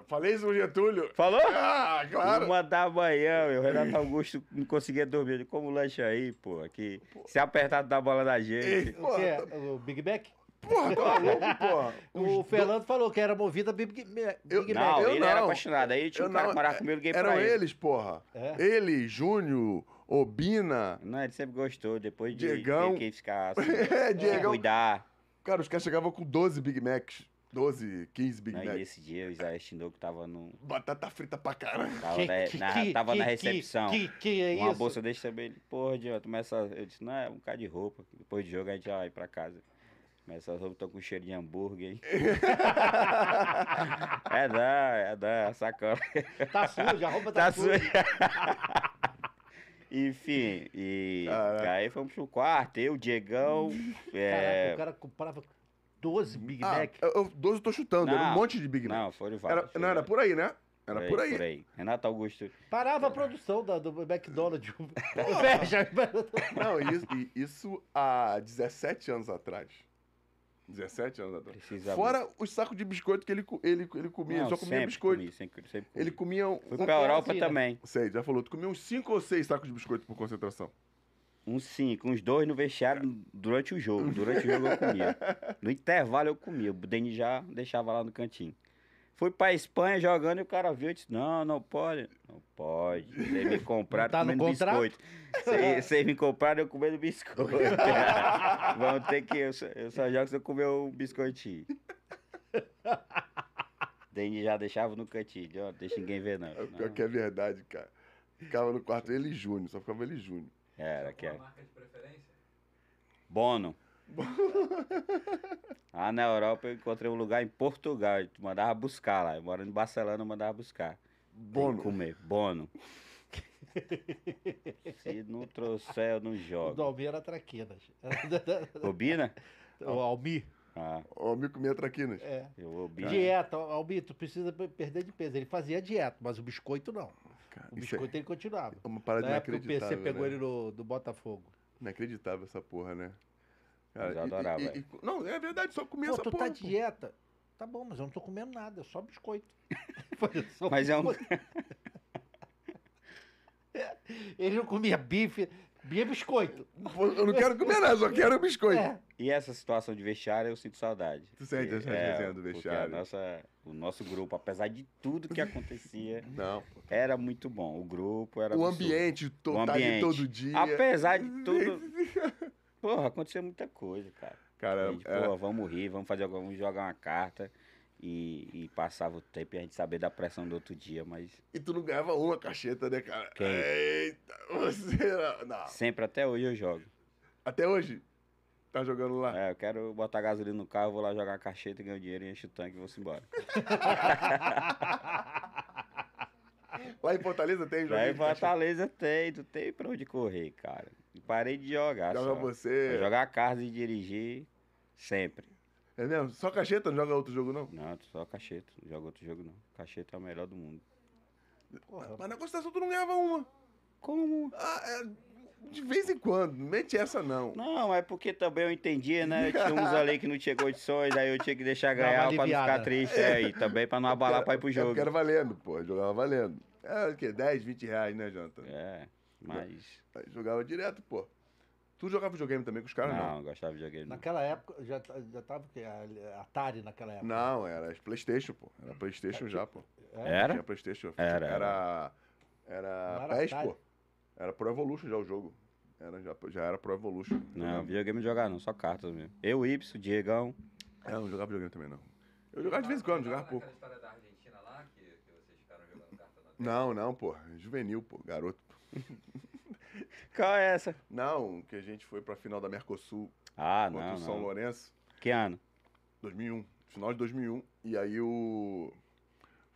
Falei isso com Getúlio. Falou? Ah, claro. Uma da manhã, meu. O Renato Augusto não conseguia dormir. Ele, como lanche aí, pô, aqui. Se apertado da bola da gente. Ei, o, que é? o Big Mac? Porra, tá louco, porra. O Fernando do... falou que era movida Big, Big eu, Mac. Não, eu ele não. era apaixonado. Aí tinha um cara não, que morava é, comigo, liguei Eram eles, porra. É. Ele, Júnior, Obina. Não, ele sempre gostou. Depois de Diegão. que ficar assim, é, Diegão. cuidar. Cara, os caras chegavam com 12 Big Macs. 12, 15 Big Macs. Não, esse dia o Isaías Shinoku tava no... Batata frita pra caramba. Tava, que, na, que, tava que, na, recepção. Que, que, é Uma isso? Uma bolsa desse também. porra, Diego, toma essa... Eu disse, não, é um cara de roupa. Depois de jogo a gente vai pra casa. Mas essas roupas estão com cheiro de hambúrguer, hein? é da, é da é sacola. Tá suja, a roupa tá, tá suja. suja. Enfim, e ah, aí fomos pro quarto, eu, o Diegão. Caraca, é... o cara comprava 12 Big ah, Mac? Eu, eu, 12 eu tô chutando, não, era um monte de Big Mac. Não, foram vários. Era, não, era por aí, né? Era por aí. Por aí. Renato Augusto. Parava a produção da, do McDonald's. não, isso, isso há 17 anos atrás. 17 anos atrás. Precisava. Fora os sacos de biscoito que ele, ele, ele comia. Não, só comia biscoito. Comi, sempre, sempre comi. Ele comia. Um, Fui um pra Europa também. Sei, já falou. Tu comia uns 5 ou 6 sacos de biscoito por concentração. Uns cinco, uns dois no vestiário durante o jogo. Durante o jogo eu comia. No intervalo eu comia. O Denis já deixava lá no cantinho. Fui pra Espanha jogando e o cara viu e disse: Não, não pode. Não pode. Vocês me compraram tá comendo biscoito. Vocês me compraram eu comendo biscoito. Vamos ter que. Eu só, eu só jogo se eu comer um biscoitinho. Denis já deixava no cantinho, ó, deixa ninguém ver, não. É pior não. que é verdade, cara. Ficava no quarto ele e Júnior, só ficava ele e Júnior. Era, que era. marca de preferência? Bono. ah, na Europa eu encontrei um lugar em Portugal, eu mandava buscar lá. Eu moro em Barcelona, eu mandava buscar. Bono. Comer, bono. Se não trouxer, eu não jogo. O do era traquinas. Bobina? O Albi. Ah. O Albi comia traquinas. É. Eu, obi. Dieta, Albi. tu precisa perder de peso. Ele fazia dieta, mas o biscoito não. Cara, o biscoito é... ele continuava. Uma parada Na época o PC pegou né? ele no, do Botafogo. Inacreditável essa porra, né? Cara, já adorava. E, é. e, e, não, é verdade, só comia pô, essa tu tá porra. Tu tá de dieta. Tá bom, mas eu não tô comendo nada, é só biscoito. só mas biscoito. é um. É, ele não comia bife, Bia biscoito. Eu não quero comer nada, só quero biscoito. É. E essa situação de vestiário eu sinto saudade. Tu sente essa é, resenha do vestiário? Nossa, o nosso grupo, apesar de tudo que acontecia, não, era muito bom. O grupo era O ambiente, o tá ambiente. todo dia. Apesar de tudo. porra, aconteceu muita coisa, cara. Caramba. gente, é... porra, vamos rir, vamos fazer vamos jogar uma carta. E, e, passava o tempo e a gente sabia da pressão do outro dia, mas. E tu não ganhava uma cacheta, né, cara? Quem? Eita, você. Não. Sempre até hoje eu jogo. Até hoje? Tá jogando lá? É, eu quero botar gasolina no carro, vou lá jogar a cacheta, ganho dinheiro, encho o tanque e vou embora. lá em Fortaleza tem jogo? Lá em Fortaleza tem, tu tem pra onde correr, cara. E parei de jogar. Joga só. você. Jogar carros e dirigir sempre. É mesmo? Só cacheta, não joga outro jogo, não? Não, só cacheta, não joga outro jogo, não. Cacheta é o melhor do mundo. Porra. Mas na concentração tu não ganhava uma. Como? Ah, é, de vez em quando, não mete essa não. Não, é porque também eu entendia, né? Eu tinha uns ali que não tinha condições, aí eu tinha que deixar ganhar pra não ficar triste. É, e também pra não abalar era, pra ir pro é jogo. Era valendo, pô, jogava valendo. É o quê? 10, 20 reais, né, Janta? É, mas. jogava direto, pô. Tu jogava videogame também com os caras, não? Não, gostava de videogame. Naquela época, já, tá, já tava o quê? Atari naquela época? Não, era Playstation, pô. Era Playstation é, já, pô. É? Era? Tinha Playstation. Era. Era, era, era PES, pô. Era Pro Evolution já o jogo. Era, já, já era Pro Evolution. Não, videogame não jogava não, só cartas mesmo. Eu, Ipso, Diegão. É, não jogava videogame também, não. Eu jogava de vez em quando, jogava pouco. história da Argentina lá, que, que vocês ficaram jogando carta na Não, não, pô. Juvenil, pô. Garoto. Qual é essa? Não, que a gente foi pra final da Mercosul. Ah, contra não. Contra o São não. Lourenço. Que ano? 2001. Final de 2001. E aí o.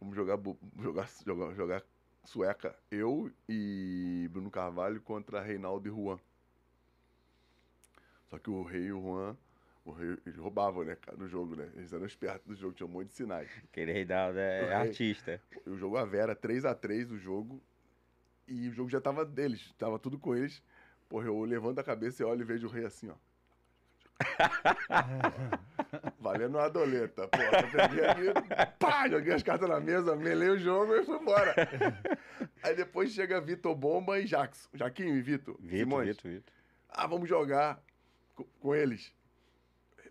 Vamos jogar, jogar, jogar, jogar sueca. Eu e Bruno Carvalho contra Reinaldo e Juan. Só que o Rei e o Juan. O rei, eles roubavam, né, cara, no jogo, né? Eles eram espertos do jogo, tinham um monte de sinais. Aquele Reinaldo é, é artista. O jogo a Vera, 3x3 do jogo, e o jogo já tava deles, tava tudo com eles. Porra, eu levanto a cabeça e olho e vejo o rei assim, ó. Valendo uma doleta, porra. Eu peguei ali, pá, joguei as cartas na mesa, melei o jogo e fui embora. Aí depois chega Vitor Bomba e Jax. Jaquinho e Vitor. Vitor, Vitor, Vitor. Ah, vamos jogar com, com eles.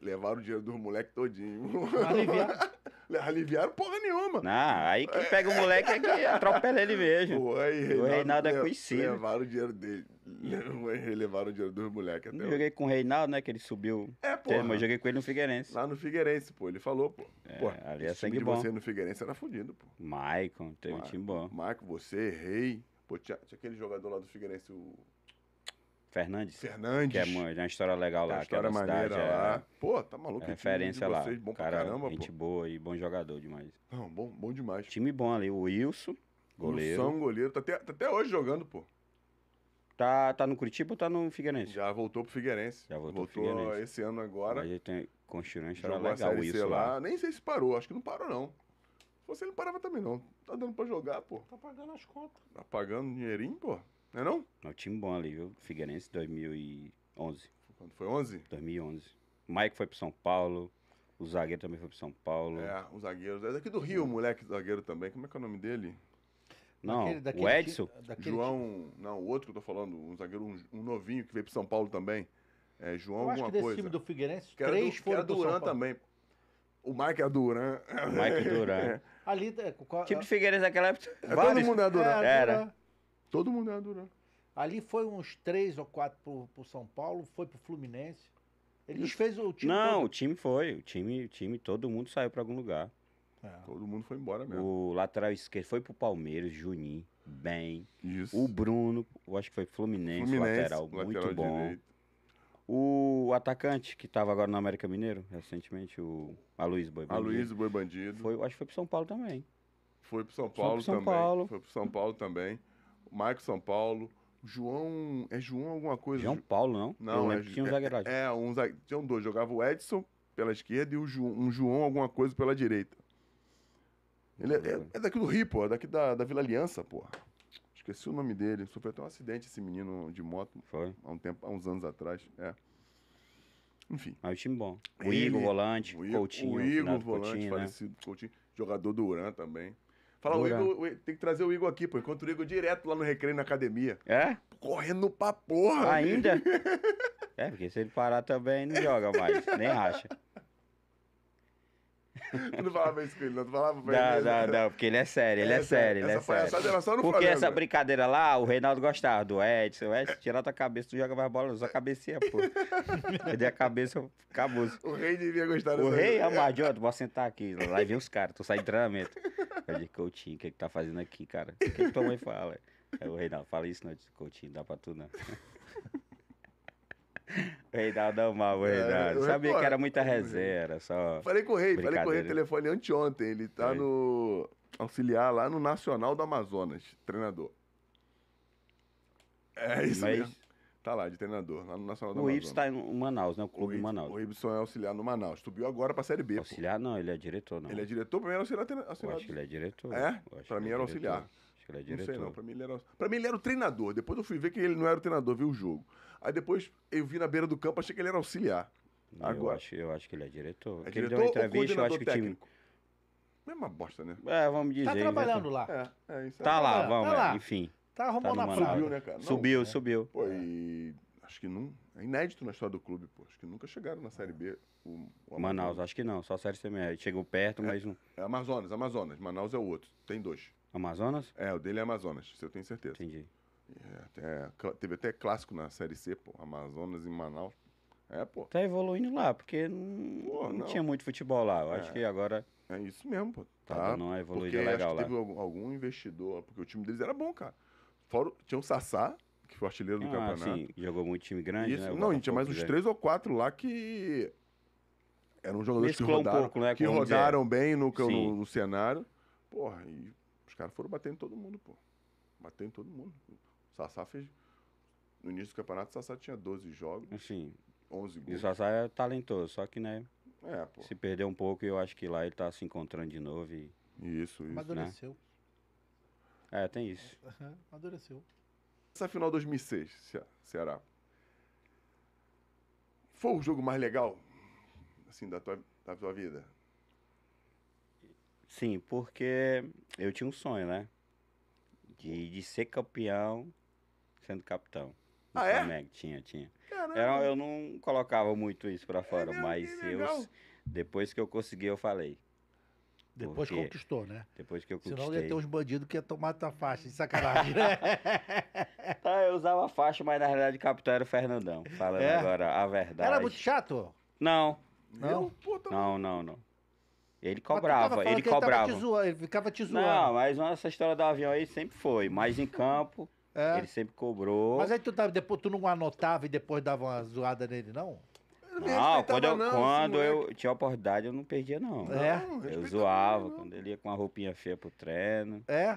Levaram o dinheiro dos moleques todinho. Aliviar. Aliviaram porra nenhuma. Não, aí quem pega o moleque é que atropela ele mesmo. O rei Reinaldo, o Reinaldo é conhecido. Levaram o dinheiro dele. Levaram o dinheiro dos moleques até. Eu joguei com o Reinaldo, né? Que ele subiu. É, pô. Eu joguei com ele no Figueirense. Lá no Figueirense, pô. Ele falou, pô. É, pô ali é sangue bom. você no Figueirense era fodido, pô. Maicon, teve um time bom. Maicon, você, Rei. Pô, tinha, tinha aquele jogador lá do Figueirense, o Fernandes. Fernandes. Que é uma, uma história legal lá. É história maneira cidade, lá. É, pô, tá maluco. É referência lá. Vocês, bom cara, pra caramba, gente pô. boa e bom jogador demais. Não, bom, bom demais. Time bom ali. O Wilson, goleiro. Wilson, goleiro. Tá até, tá até hoje jogando, pô. Tá, tá no Curitiba ou tá no Figueirense? Já voltou pro Figueirense. Já voltou, voltou pro Figueirense. esse ano agora. Mas ele tem construiu uma história legal, Wilson lá. lá. Nem sei se parou. Acho que não parou, não. Se fosse ele parava também, não. Tá dando pra jogar, pô. Tá pagando as contas. Tá pagando dinheirinho, pô. Não é não? É um time bom ali, viu? Figueirense 2011. Quando foi 11? 2011. O Mike foi pro São Paulo. O zagueiro também foi pro São Paulo. É, o zagueiro. É daqui do Rio, o moleque zagueiro também. Como é que é o nome dele? Não, daquele, daquele o Edson? João. Não, o outro que eu tô falando, um zagueiro, um, um novinho que veio pro São Paulo também. É, João eu acho alguma que desse coisa. time do Figueirense, que três do, foram que era Duran também. O Mike é Duran. O Mike Duran. é. Ali, qual, time do Figueirense naquela época. É, todo mundo é Duran. É, era. Todo mundo era é Duran. Ali foi uns três ou quatro pro, pro São Paulo, foi pro Fluminense. Eles Isso. fez o time. Não, todo. o time foi. O time, o time, todo mundo saiu para algum lugar. É. Todo mundo foi embora mesmo. O lateral esquerdo foi pro Palmeiras, Juninho, bem. Isso. O Bruno, eu acho que foi Fluminense, Fluminense lateral, lateral, muito lateral bom. Direito. O atacante que estava agora no América Mineiro, recentemente, o Aloysio Boi Bandido. Aloysio Boi Bandido. Foi, acho que foi pro São Paulo também. Foi pro São Paulo foi pro São também. Paulo. Foi pro São Paulo também. Marco São Paulo, João. É João alguma coisa? João Paulo, não? Não, é, tinha um zagueiro. É, é um zagueiro. Tinham dois. Jogava o Edson pela esquerda e o um João alguma coisa pela direita. Ele é, é, é daqui do Rio, pô. É daqui da, da Vila Aliança, pô. Esqueci o nome dele. Sofreu até um acidente esse menino de moto. Foi. Há, um tempo, há uns anos atrás. É. Enfim. Mas o time bom. O Igor, volante, o Igor, Coutinho. O Igor, volante, Coutinho, né? falecido, né? Coutinho. Jogador do Uran também. Fala, o Igor, tem que trazer o Igor aqui, pô. Encontro o Igor direto lá no recreio, na academia. É? Correndo pra porra. Ainda? é, porque se ele parar também, não joga mais, nem racha. tu não falava isso com ele, não. Tu falava pra ele. Não, não, não, porque ele é sério, ele é, é sério, ele é sério. Era só no porque Flamengo. essa brincadeira lá, o Reinaldo gostava do Edson. O Edson, tira a tua cabeça, tu joga mais bola, usa a cabeça, pô. Cadê a cabeça, acabou. O rei devia gostar dessa. É o rei é mais idiota, vou sentar aqui. Lá vem os caras, tu sai de treinamento. Eu disse, Coutinho, o que, é que tá fazendo aqui, cara? O que, é que tua mãe fala? Aí o Reinaldo, fala isso não, Coutinho, dá pra tu não. O Reinaldo amava o Reinaldo. É, é Sabia que era muita reserva só. Falei com o Rei, falei com o Rei telefone anteontem. Ele tá no auxiliar lá no Nacional do Amazonas, treinador. É isso aí. mesmo. Tá lá, de treinador, lá no Nacional do o Amazonas. O Ibsen tá em Manaus, né? O clube o Manaus. O Ibsen é auxiliar no Manaus. Subiu agora pra Série B. Auxiliar pô. não, ele é diretor, não. Ele é diretor, pra mim era auxiliar. auxiliar... Eu acho que ele é diretor. É? Pra mim é era é auxiliar. Diretor. Acho que ele é diretor. Não sei não, pra mim ele era, pra mim ele era o treinador. Depois eu fui ver que ele não era o treinador, viu o jogo. Aí depois eu vi na beira do campo, achei que ele era auxiliar. Eu Agora. Acho, eu acho que ele é diretor. É diretor ele deu uma entrevista, eu acho que técnico. Time... Mesma bosta, né? É, vamos dizer. Tá né? trabalhando lá. É, é, isso tá, é. lá, vamos, tá lá. É, enfim. Tá, tá arrumando tá a praia. Subiu, né, cara? Não, subiu, é. subiu. Pô, e acho que não. É inédito na história do clube, pô. Acho que nunca chegaram na Série B. O, o Manaus, acho que não. Só a Série C mesmo. Chegou perto, é, mas não. É Amazonas, Amazonas. Manaus é o outro. Tem dois. Amazonas? É, o dele é Amazonas, isso eu tenho certeza. Entendi. É, até, teve até clássico na Série C, pô, Amazonas e Manaus. É, pô. Tá evoluindo lá, porque não, pô, não, não. tinha muito futebol lá. Eu é, acho que agora. É isso mesmo, pô. Tá, tá dando uma evoluída legal lá. Teve algum, algum investidor, porque o time deles era bom, cara. Fora, tinha o Sassá, que foi o artilheiro do ah, campeonato. Sim, jogou muito time grande, isso, né? Não, a gente tinha mais uns três ou quatro lá que eram jogadores Mesclou que rodaram, um pouco, né, que rodaram bem no, no, no, no cenário. Porra, e os caras foram batendo todo mundo, pô. Batendo todo mundo. O Sassá fez. No início do campeonato, o Sassá tinha 12 jogos. Sim. 11 gols. E o Sassá é talentoso, só que, né? É, pô. Se perdeu um pouco, eu acho que lá ele tá se encontrando de novo. E, isso, isso. Né? Amadureceu. Né? É, tem isso. amadureceu. Essa final 2006, Ceará. Foi o jogo mais legal, assim, da tua, da tua vida? Sim, porque eu tinha um sonho, né? De, de ser campeão sendo capitão. No ah, Flamengo. É? Né, tinha, tinha. Era, eu não colocava muito isso pra é fora, é, mas eu, depois que eu consegui, eu falei. Depois Porque conquistou, né? Depois que eu conquistei. Senão ia ter uns bandidos que ia tomar tua faixa, de sacanagem, né? tá, eu usava faixa, mas na realidade o capitão era o Fernandão, falando é? agora a verdade. Era muito chato? Não. Não? não, não, não. Ele cobrava, ele, cobrava. Ele, ele ficava te zoando. Não, mas essa história do avião aí sempre foi. Mas em campo, é. ele sempre cobrou. Mas aí tu, depois, tu não anotava e depois dava uma zoada nele, não? Não, quando eu, não, quando eu tinha oportunidade, eu não perdia, não. É? Eu zoava, não. quando ele ia com a roupinha feia pro treino. É?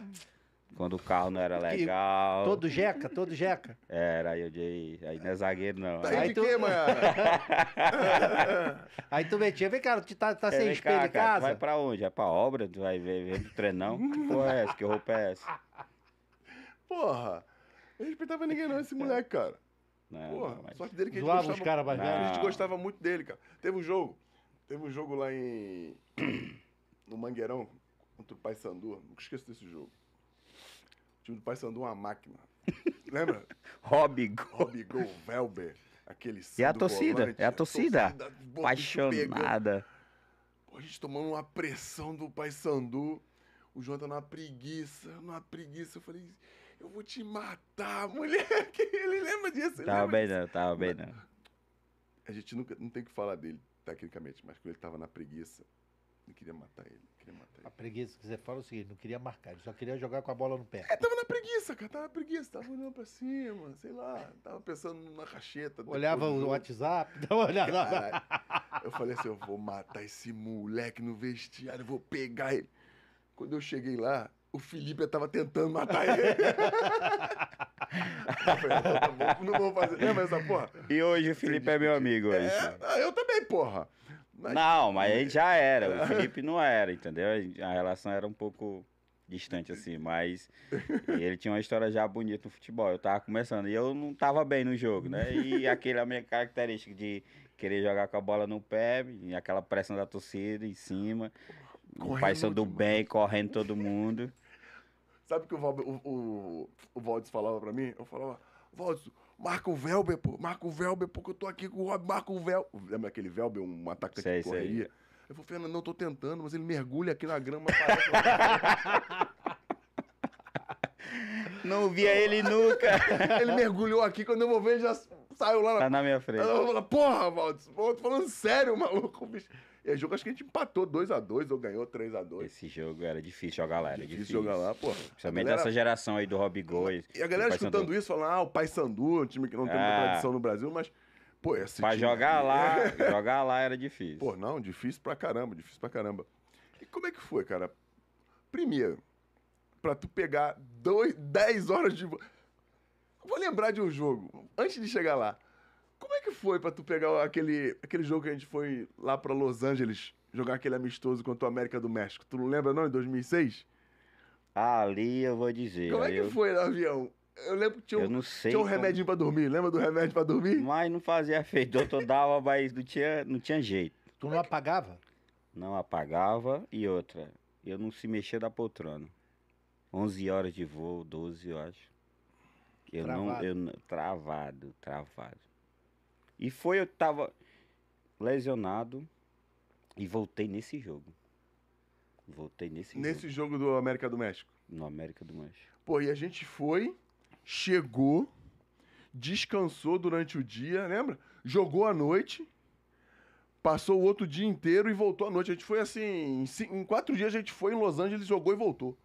Quando o carro não era legal. E todo jeca, todo jeca. Era, aí eu dei. Aí não é zagueiro, não. Tá aí, aí tu... aí tu metia, vem, cara, tu tá, tá é, sem espelho cá, em casa? Cara, vai pra onde? É pra obra? Tu vai ver, ver do treinão? que porra é essa? Que roupa é essa? Porra! Eu respeitava ninguém, não, esse é. moleque, cara. Não, porra, mas... sorte dele que a gente Zoava gostava. Cara, A gente gostava muito dele, cara. Teve um jogo. Teve um jogo lá em. no Mangueirão, contra o Paysandu. Nunca esqueço desse jogo time do Paysandu uma máquina. Lembra? Robigol. Robigol, Velber. Aquele E a torcida, volante, é a torcida. torcida apaixonada. Pô, a gente tomando uma pressão do Paysandu. O João tá numa preguiça, numa preguiça. Eu falei, eu vou te matar, moleque. Ele lembra disso? Ele tava lembra bem disso. não, tava bem não. A gente nunca, não tem que falar dele, tecnicamente, mas quando ele tava na preguiça, eu queria matar ele. A preguiça que você fala o seguinte, não queria marcar, ele só queria jogar com a bola no pé. É, tava na preguiça, cara, tava na preguiça, tava olhando pra cima, sei lá, tava pensando na cacheta. Olhava o WhatsApp, dava uma olhada. eu falei assim, eu vou matar esse moleque no vestiário, vou pegar ele. Quando eu cheguei lá, o Felipe estava tentando matar ele. eu falei, não, não vou fazer mais essa porra. E hoje o Felipe é meu amigo. É, é eu também, porra. Mas... Não, mas ele já era. O Felipe não era, entendeu? A relação era um pouco distante assim, mas ele tinha uma história já bonita no futebol. Eu tava começando e eu não tava bem no jogo, né? E aquela minha característica de querer jogar com a bola no pé, e aquela pressão da torcida em cima, correndo o pai do bem, correndo todo mundo. Sabe que o, Val, o, o, o Valdes falava para mim? Eu falava, Valdes, Marco Velber, pô, Marco Velber, pô, que eu tô aqui com o Rob, Marco Velber. Lembra aquele Velber, um atacante sei, que correria? Sei. Eu falei, Fernando, não, tô tentando, mas ele mergulha aqui na grama. não via ele nunca. ele mergulhou aqui, quando eu vou ver, ele já saiu lá. Na... Tá na minha frente. Eu falei, porra, Valdes, pô, tô falando sério, maluco, bicho. É jogo acho que a gente empatou 2x2 ou ganhou 3x2. Esse jogo era difícil jogar lá, era difícil. Difícil jogar lá, pô. Principalmente galera... dessa geração aí do Rob Goi. E a galera escutando Sandu. isso, falando, ah, o Pai Sandu, um time que não tem muita é. tradição no Brasil, mas... Pô, esse pra time... jogar lá, é jogar lá era difícil. Pô, não, difícil pra caramba, difícil pra caramba. E como é que foi, cara? Primeiro, pra tu pegar 10 horas de... Vou lembrar de um jogo, antes de chegar lá. Como é que foi para tu pegar aquele, aquele jogo que a gente foi lá para Los Angeles jogar aquele amistoso contra o América do México? Tu não lembra não, em 2006? Ali eu vou dizer. Como é que eu... foi no avião? Eu lembro que tinha um, tinha um como... remédio para dormir. Lembra do remédio para dormir? Mas não fazia efeito. Doutor dava, mas não tinha, não tinha jeito. Tu não apagava? Não apagava. E outra, eu não se mexia da poltrona. 11 horas de voo, 12, eu acho. Eu travado. não. Eu, travado, travado. E foi, eu tava lesionado e voltei nesse jogo. Voltei nesse, nesse jogo. Nesse jogo do América do México? No América do México. Pô, e a gente foi, chegou, descansou durante o dia, lembra? Jogou à noite, passou o outro dia inteiro e voltou à noite. A gente foi assim, em, quatro dias a gente foi em Los Angeles, jogou e voltou.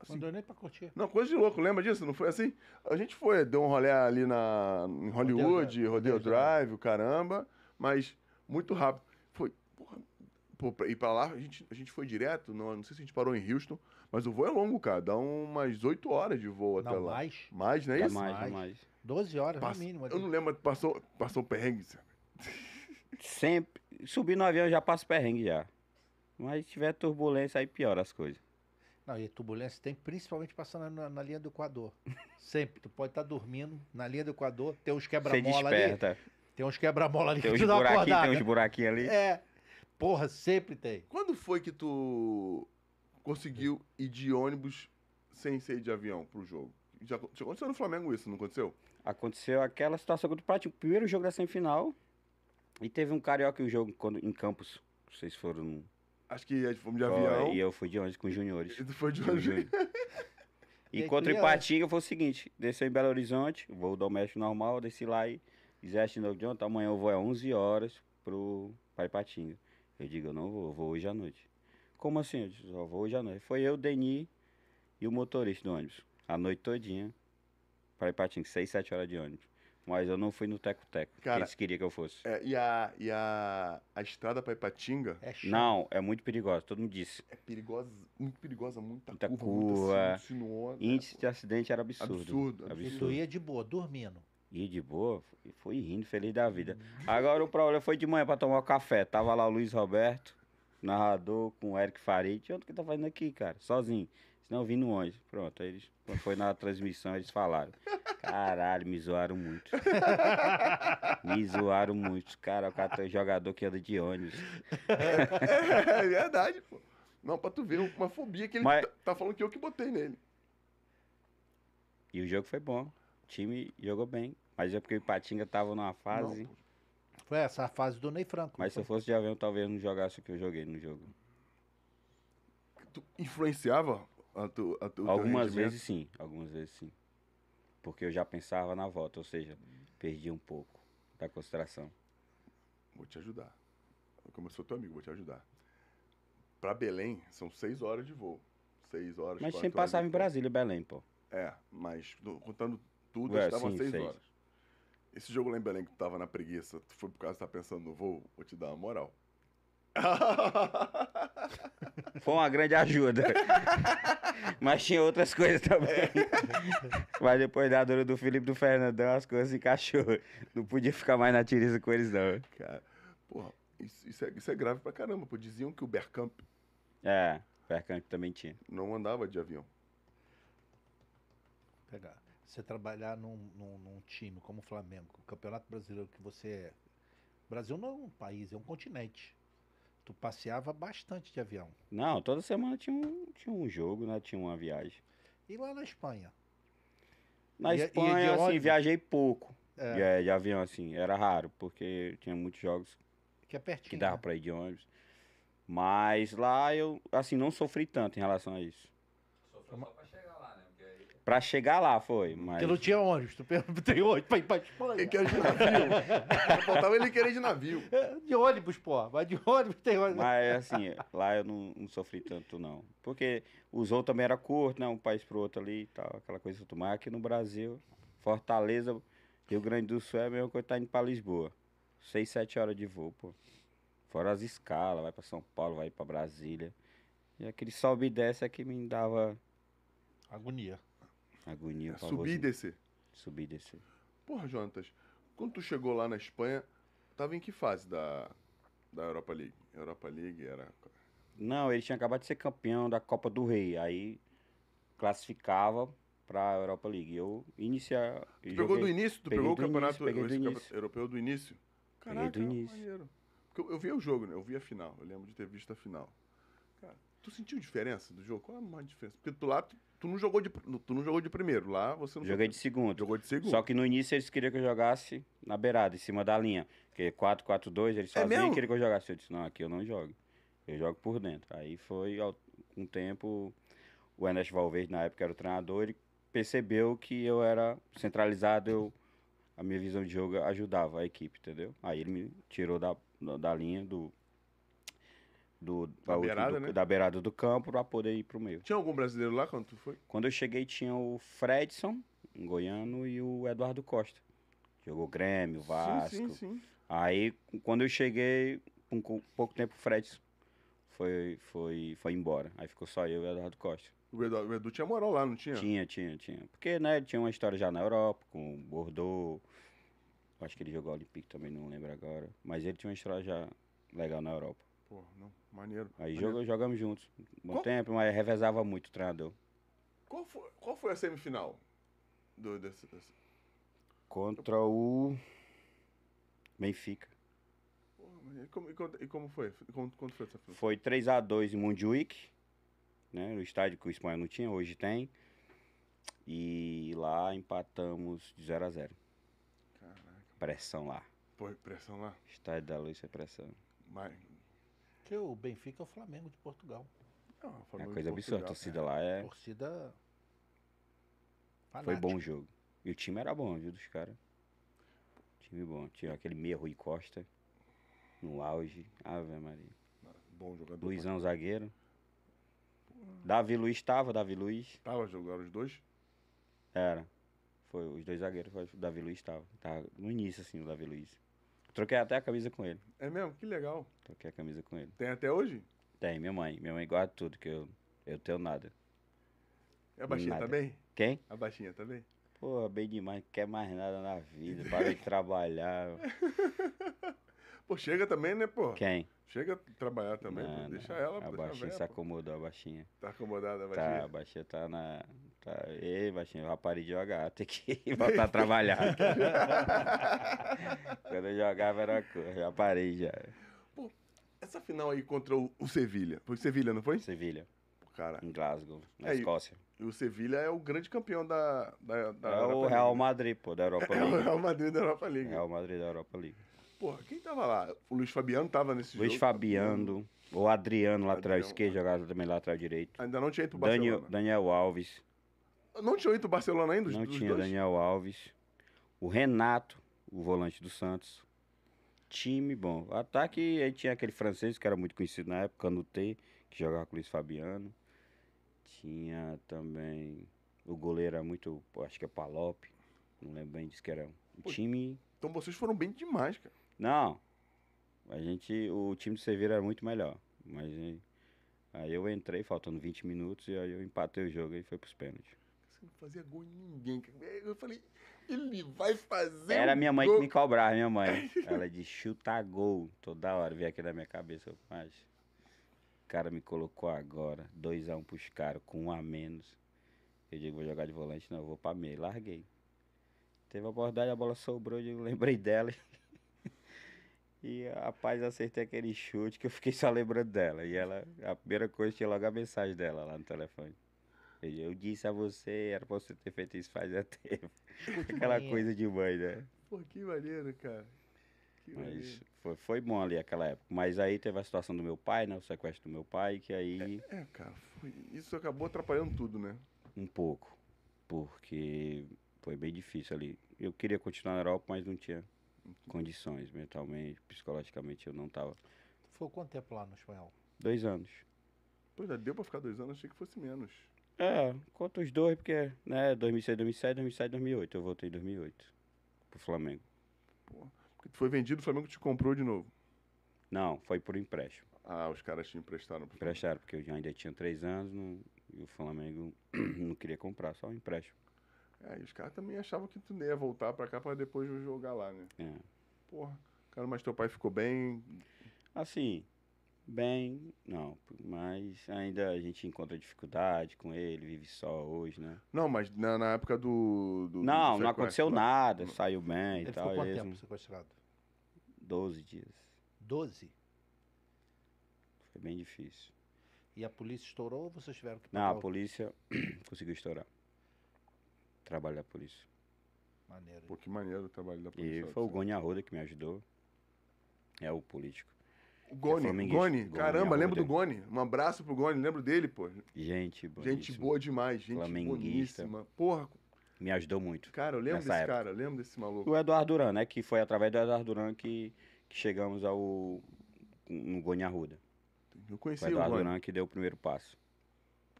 Assim, não deu nem pra curtir. Não, coisa de louco, lembra disso? Não foi assim? A gente foi, deu um rolê ali na, em Hollywood, Rodeo Drive, o caramba, mas muito rápido. Foi, porra, pô, pra ir pra lá, a gente, a gente foi direto, não, não sei se a gente parou em Houston, mas o voo é longo, cara, dá umas 8 horas de voo até lá. mais. Mais, não é, isso? Mais, mais. mais. 12 horas Passa, no mínimo. Eu não assim. lembro, passou, passou perrengue, Sempre. Subir no avião já passa perrengue já. Mas se tiver turbulência, aí piora as coisas. Não, e turbulência tem principalmente passando na, na linha do Equador. Sempre. Tu pode estar tá dormindo na linha do Equador, tem uns quebra-mola ali. Tem uns quebra-mola ali tem que tu dá acordada. Tem uns buraquinhos ali. É. Porra, sempre tem. Quando foi que tu conseguiu ir de ônibus sem ser de avião pro jogo? Já aconteceu no Flamengo isso, não aconteceu? Aconteceu aquela situação contra o primeiro jogo da semifinal. E teve um carioca em um jogo quando, em Campos. Vocês foram Acho que fomos de avião. E eu fui de ônibus com os juniores. E tu foi de ônibus? E Ipatinga foi o seguinte: desceu em Belo Horizonte, voo doméstico normal, desci lá e Zeste no John, amanhã eu vou às é 11 horas pro pra Ipatinga. Eu digo, eu não vou, eu vou hoje à noite. Como assim? Eu disse, vou hoje à noite. Foi eu, Deni e o motorista do ônibus. A noite todinha. para Ipatinga, 6, 7 horas de ônibus. Mas eu não fui no Teco Teco. Cara, eles queriam que eu fosse. É, e a, e a, a estrada para Ipatinga? É não, é muito perigosa, todo mundo disse. É perigosa, muito perigosa, muita, muita curva, curva muita é. sinuosa. Índice é, de acidente era absurdo. Absurdo. absurdo. absurdo. ia de boa, dormindo. Ia de boa, e foi rindo, feliz da vida. Agora o problema foi de manhã para tomar o café. Tava lá o Luiz Roberto, narrador, com o Eric Farid. Onde que tá fazendo aqui, cara? Sozinho não eu vim no ônibus. Pronto, aí eles, quando foi na transmissão, eles falaram. Caralho, me zoaram muito. me zoaram muito. Cara, o cara é jogador que anda de ônibus. é, é verdade, pô. Não, pra tu ver uma fobia que ele Mas... Tá, tá, falando que eu que botei nele. E o jogo foi bom. O time jogou bem. Mas é porque o Ipatinga tava numa fase. Não, foi essa fase do Ney Franco. Mas se eu fosse de avião, talvez não jogasse o que eu joguei no jogo. Tu influenciava a tu, a tu, algumas vezes sim, algumas vezes sim. Porque eu já pensava na volta, ou seja, perdi um pouco da concentração. Vou te ajudar. Como eu sou teu amigo, vou te ajudar. Para Belém, são seis horas de voo. Seis horas, Mas sempre passava em Brasília, Belém, pô. É, mas contando tudo, Ué, estava sim, seis, seis horas. Esse jogo lá em Belém que tu tava na preguiça, tu foi por causa de estar tá pensando no voo, vou te dar uma moral. Foi uma grande ajuda. Mas tinha outras coisas também. Mas depois da dor do Felipe do Fernandão, as coisas encaixou. Não podia ficar mais na tiriza com eles, não. Cara, porra, isso, isso, é, isso é grave pra caramba, pô. Diziam que o Berkamp. É, o Berkamp também tinha. Não andava de avião. Pegar. Você trabalhar num, num, num time como o Flamengo, o Campeonato Brasileiro que você é... Brasil não é um país, é um continente tu passeava bastante de avião. Não, toda semana tinha um, tinha um jogo, né? Tinha uma viagem. E lá na Espanha? Na e, é- é Espanha, e assim, onde? viajei pouco é. de, é, de, avião, assim. Era raro, porque tinha muitos jogos que, é pertinho, que dava né? pra ir de ônibus. Mas lá eu, assim, não sofri tanto em relação a isso. Sofreu só pra Pra chegar lá foi, mas... Porque não tinha ônibus, tu tem ônibus pra ir pra Espanha. Ele quer de navio. Faltava ele querer de navio. É, de ônibus, pô. Mas de ônibus tem ônibus. Mas assim, lá eu não, não sofri tanto não. Porque o outros também era curto, né? Um país pro outro ali e tal, aquela coisa do mar. Aqui no Brasil, Fortaleza, Rio Grande do Sul é a mesma coisa tá indo pra Lisboa. Seis, sete horas de voo, pô. Fora as escalas, vai pra São Paulo, vai pra Brasília. E aquele sobe e desce é que me dava... Agonia. Agonia, é, Subir e descer. Subir e descer. Porra, Jonatas, quando tu chegou lá na Espanha, tava em que fase da, da Europa League? Europa League era. Não, ele tinha acabado de ser campeão da Copa do Rei. Aí classificava para Europa League. Eu iniciar tu joguei, pegou do início? Tu pegou o campeonato início, do europeu do início? Caraca, do início. Porque eu, eu vi o jogo, né? Eu vi a final. Eu lembro de ter visto a final. Cara, tu sentiu diferença do jogo? Qual a maior diferença? Porque do lado tu não jogou de, tu não jogou de primeiro, lá você não Joguei jogou. de segundo. Jogou de segundo. Só que no início eles queriam que eu jogasse na beirada, em cima da linha. Porque 4-4-2, eles é sozinhos queriam que eu jogasse. Eu disse, não, aqui eu não jogo. Eu jogo por dentro. Aí foi, um tempo, o Ernesto Valverde, na época, era o treinador, ele percebeu que eu era centralizado, eu, a minha visão de jogo ajudava a equipe, entendeu? Aí ele me tirou da, da linha do, do, da, da beirada, do, né? da beirada do campo para poder ir pro meio. Tinha algum brasileiro lá quando tu foi? Quando eu cheguei tinha o Fredson, um goiano, e o Eduardo Costa. Jogou Grêmio, Vasco. Sim, sim, sim. Aí quando eu cheguei, um pouco tempo o Fredson foi, foi, foi embora. Aí ficou só eu e o Eduardo Costa. O Edu, o Edu tinha moral lá, não tinha? Tinha, tinha, tinha. Porque, né, ele tinha uma história já na Europa, com o Bordeaux. Acho que ele jogou Olympique também, não lembro agora. Mas ele tinha uma história já legal na Europa. Pô, não, maneiro. Aí maneiro. Joga, jogamos juntos. Bom qual, tempo, mas revezava muito o treinador. Qual foi, qual foi a semifinal? Do, desse, desse? Contra Eu... o Benfica. Porra, e, como, e, como, e como foi? Como, quanto foi essa final? Foi 3x2 em Mundiwick, né? No estádio que o Espanha não tinha, hoje tem. E lá empatamos de 0x0. Caraca. Pressão lá. Pô, pressão lá? Estádio da Luz é pressão. Mas, porque o Benfica é o Flamengo de Portugal. Não, ah, é uma coisa absurda. A torcida é. lá é. Torcida. Fanática. Foi bom o jogo. E o time era bom, viu, dos caras. Time bom. Tinha aquele meia Rui Costa no auge. Ave Maria. Bom jogador. Luizão mas... Né? zagueiro. Davi Luiz estava, Davi Luiz. Tava, jogando os dois? Era. Foi, os dois zagueiros, foi, o Davi Luiz estava. Tava no início, assim, o Davi Luiz. Troquei até a camisa com ele. É mesmo? Que legal. Troquei a camisa com ele. Tem até hoje? Tem, minha mãe. Minha mãe guarda tudo, que eu, eu tenho nada. É e a baixinha também tá bem? Quem? A baixinha tá bem? Pô, bem demais, não quer mais nada na vida, para de trabalhar. Pô, chega também, né, pô? Quem? Chega a trabalhar também, não, deixa ela. A baixinha se acomodou, a baixinha. Tá acomodada a tá, baixinha? Tá, a baixinha tá na... Tá... Ei, baixinha, já parei de jogar, tem que voltar a trabalhar. Quando eu jogava era uma coisa, já parei já. Pô, essa final aí contra o, o Sevilha, foi Sevilha, não foi? Sevilha. Cara. Em Glasgow, na é, Escócia. E o Sevilha é o grande campeão da, da, da É Europa o Real Madrid, pô, da Europa League. É o Real Madrid da Europa League. Real Madrid da Europa League. Porra, quem tava lá? O Luiz Fabiano tava nesse Luiz jogo? Fabiano, o Adriano, lateral esquerdo, é. jogava também lateral direito. Ainda não tinha ido pro Barcelona. Daniel, Alves. Não tinha ido pro Barcelona ainda? Dos, não dos tinha dois? Daniel Alves. O Renato, o volante do Santos. Time bom. ataque, aí tinha aquele francês que era muito conhecido na época, T, que jogava com o Luiz Fabiano. Tinha também. O goleiro era muito. Acho que é Palop. Não lembro bem, disse que era um Pô, time. Então vocês foram bem demais, cara. Não. A gente, o time do Sevilla era muito melhor. Mas aí, aí eu entrei faltando 20 minutos e aí eu empatei o jogo e foi pros pênaltis. Você não fazia gol em ninguém. Eu falei, ele vai fazer. Era um minha mãe gol. que me cobrava, minha mãe. Ela é de chutar gol toda hora, veio aqui na minha cabeça. Mas o cara me colocou agora, 2x1 um pros caras, com um a menos. Eu digo, vou jogar de volante, não, eu vou pra meia. Larguei. Teve a abordagem, a bola sobrou, eu lembrei dela. E rapaz, acertei aquele chute que eu fiquei só lembrando dela. E ela, a primeira coisa, tinha logo a mensagem dela lá no telefone. Eu disse a você, era pra você ter feito isso faz tempo. Aquela maneiro. coisa de mãe, né? Pô, que maneiro, cara. Que Mas maneiro. foi, foi bom ali aquela época. Mas aí teve a situação do meu pai, né? O sequestro do meu pai, que aí. É, é cara, foi... isso acabou atrapalhando tudo, né? Um pouco. Porque foi bem difícil ali. Eu queria continuar na Europa, mas não tinha condições, mentalmente, psicologicamente eu não estava. Foi quanto tempo lá no espanhol? Dois anos. Pois é, deu para ficar dois anos, achei que fosse menos. É, conta os dois, porque, né, 2006, 2007, 2007, 2008. Eu voltei em 2008 pro Flamengo. Porra, porque foi vendido, o Flamengo te comprou de novo? Não, foi por empréstimo. Ah, os caras te emprestaram. Pro Emprestaram, porque eu ainda tinha três anos não, e o Flamengo não queria comprar, só um empréstimo. É, e os caras também achavam que tu ia voltar pra cá pra depois jogar lá, né? É. Porra, cara, mas teu pai ficou bem? Assim, bem, não. Mas ainda a gente encontra dificuldade com ele, vive só hoje, né? Não, mas na, na época do. do não, do não aconteceu nada, não. saiu bem ele e tal. Ficou quanto tempo sequestrado? Doze dias. Doze? Foi bem difícil. E a polícia estourou ou vocês tiveram que. Não, a polícia conseguiu estourar trabalhar por isso. Maneiro. Pô, que maneiro o trabalho da polícia. E foi o Goni Arruda que me ajudou. É o político. O Goni, é Goni, Goni, caramba, lembro do Goni. Um abraço pro Goni, lembro dele, pô. Gente boa. Gente boa demais, gente boníssima. Porra. Me ajudou muito. Cara, eu lembro desse época. cara, eu lembro desse maluco. O Eduardo Duran, né? Que foi através do Eduardo Duran que, que chegamos ao no Goni Arruda. Eu conheci o Eduardo o Goni. Duran que deu o primeiro passo.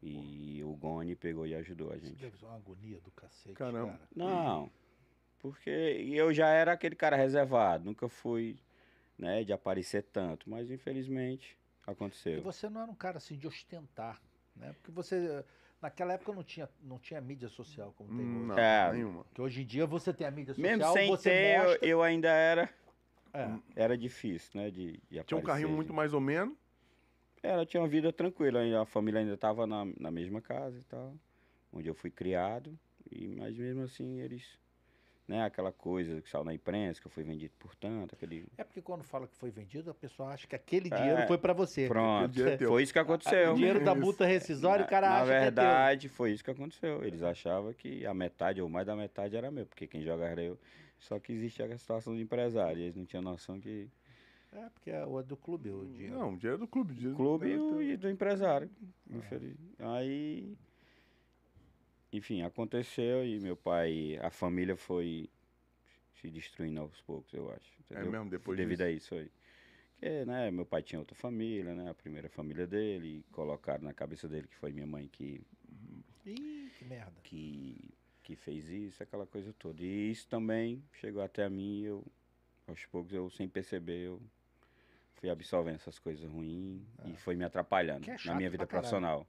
E o Goni pegou e ajudou a gente. Isso deve ser uma agonia do cacete, Caramba. cara. Não, porque eu já era aquele cara reservado, nunca fui, né, de aparecer tanto, mas infelizmente aconteceu. E você não era um cara assim de ostentar, né? Porque você naquela época não tinha não tinha mídia social como tem hoje. Não, é, nenhuma. Que hoje em dia você tem a mídia social, Mesmo sem ter, mostra... eu ainda era é. era difícil, né, de, de Tinha um carrinho muito mais ou menos. Ela tinha uma vida tranquila, a família ainda estava na, na mesma casa e tal, onde eu fui criado, e, mas mesmo assim eles né? Aquela coisa que saiu na imprensa, que eu fui vendido por tanto, aquele... É porque quando fala que foi vendido, a pessoa acha que aquele dinheiro é, foi para você. Pronto, é foi isso que aconteceu. O dinheiro isso. da multa rescisória, o cara na, acha na é verdade, é foi isso que aconteceu. Eles achavam que a metade ou mais da metade era meu, porque quem joga era eu. Só que existe a situação de empresário, eles não tinham noção que... É, porque é o é do clube, o dinheiro. Não, o dinheiro é do clube. O clube do... Tá- e, do empresário. Ah. Aí, enfim, aconteceu e meu pai, a família foi se destruindo aos poucos, eu acho. É entendeu? É mesmo, depois Devido disso? a isso aí. Porque, né, meu pai tinha outra família, né, a primeira família dele, colocaram na cabeça dele que foi minha mãe que... Ih, que merda. Que, que fez isso, aquela coisa toda. E isso também chegou até a mim eu, aos poucos, eu sem perceber, eu fui absorvendo essas coisas ruins é. e foi me atrapalhando é na minha vida profissional.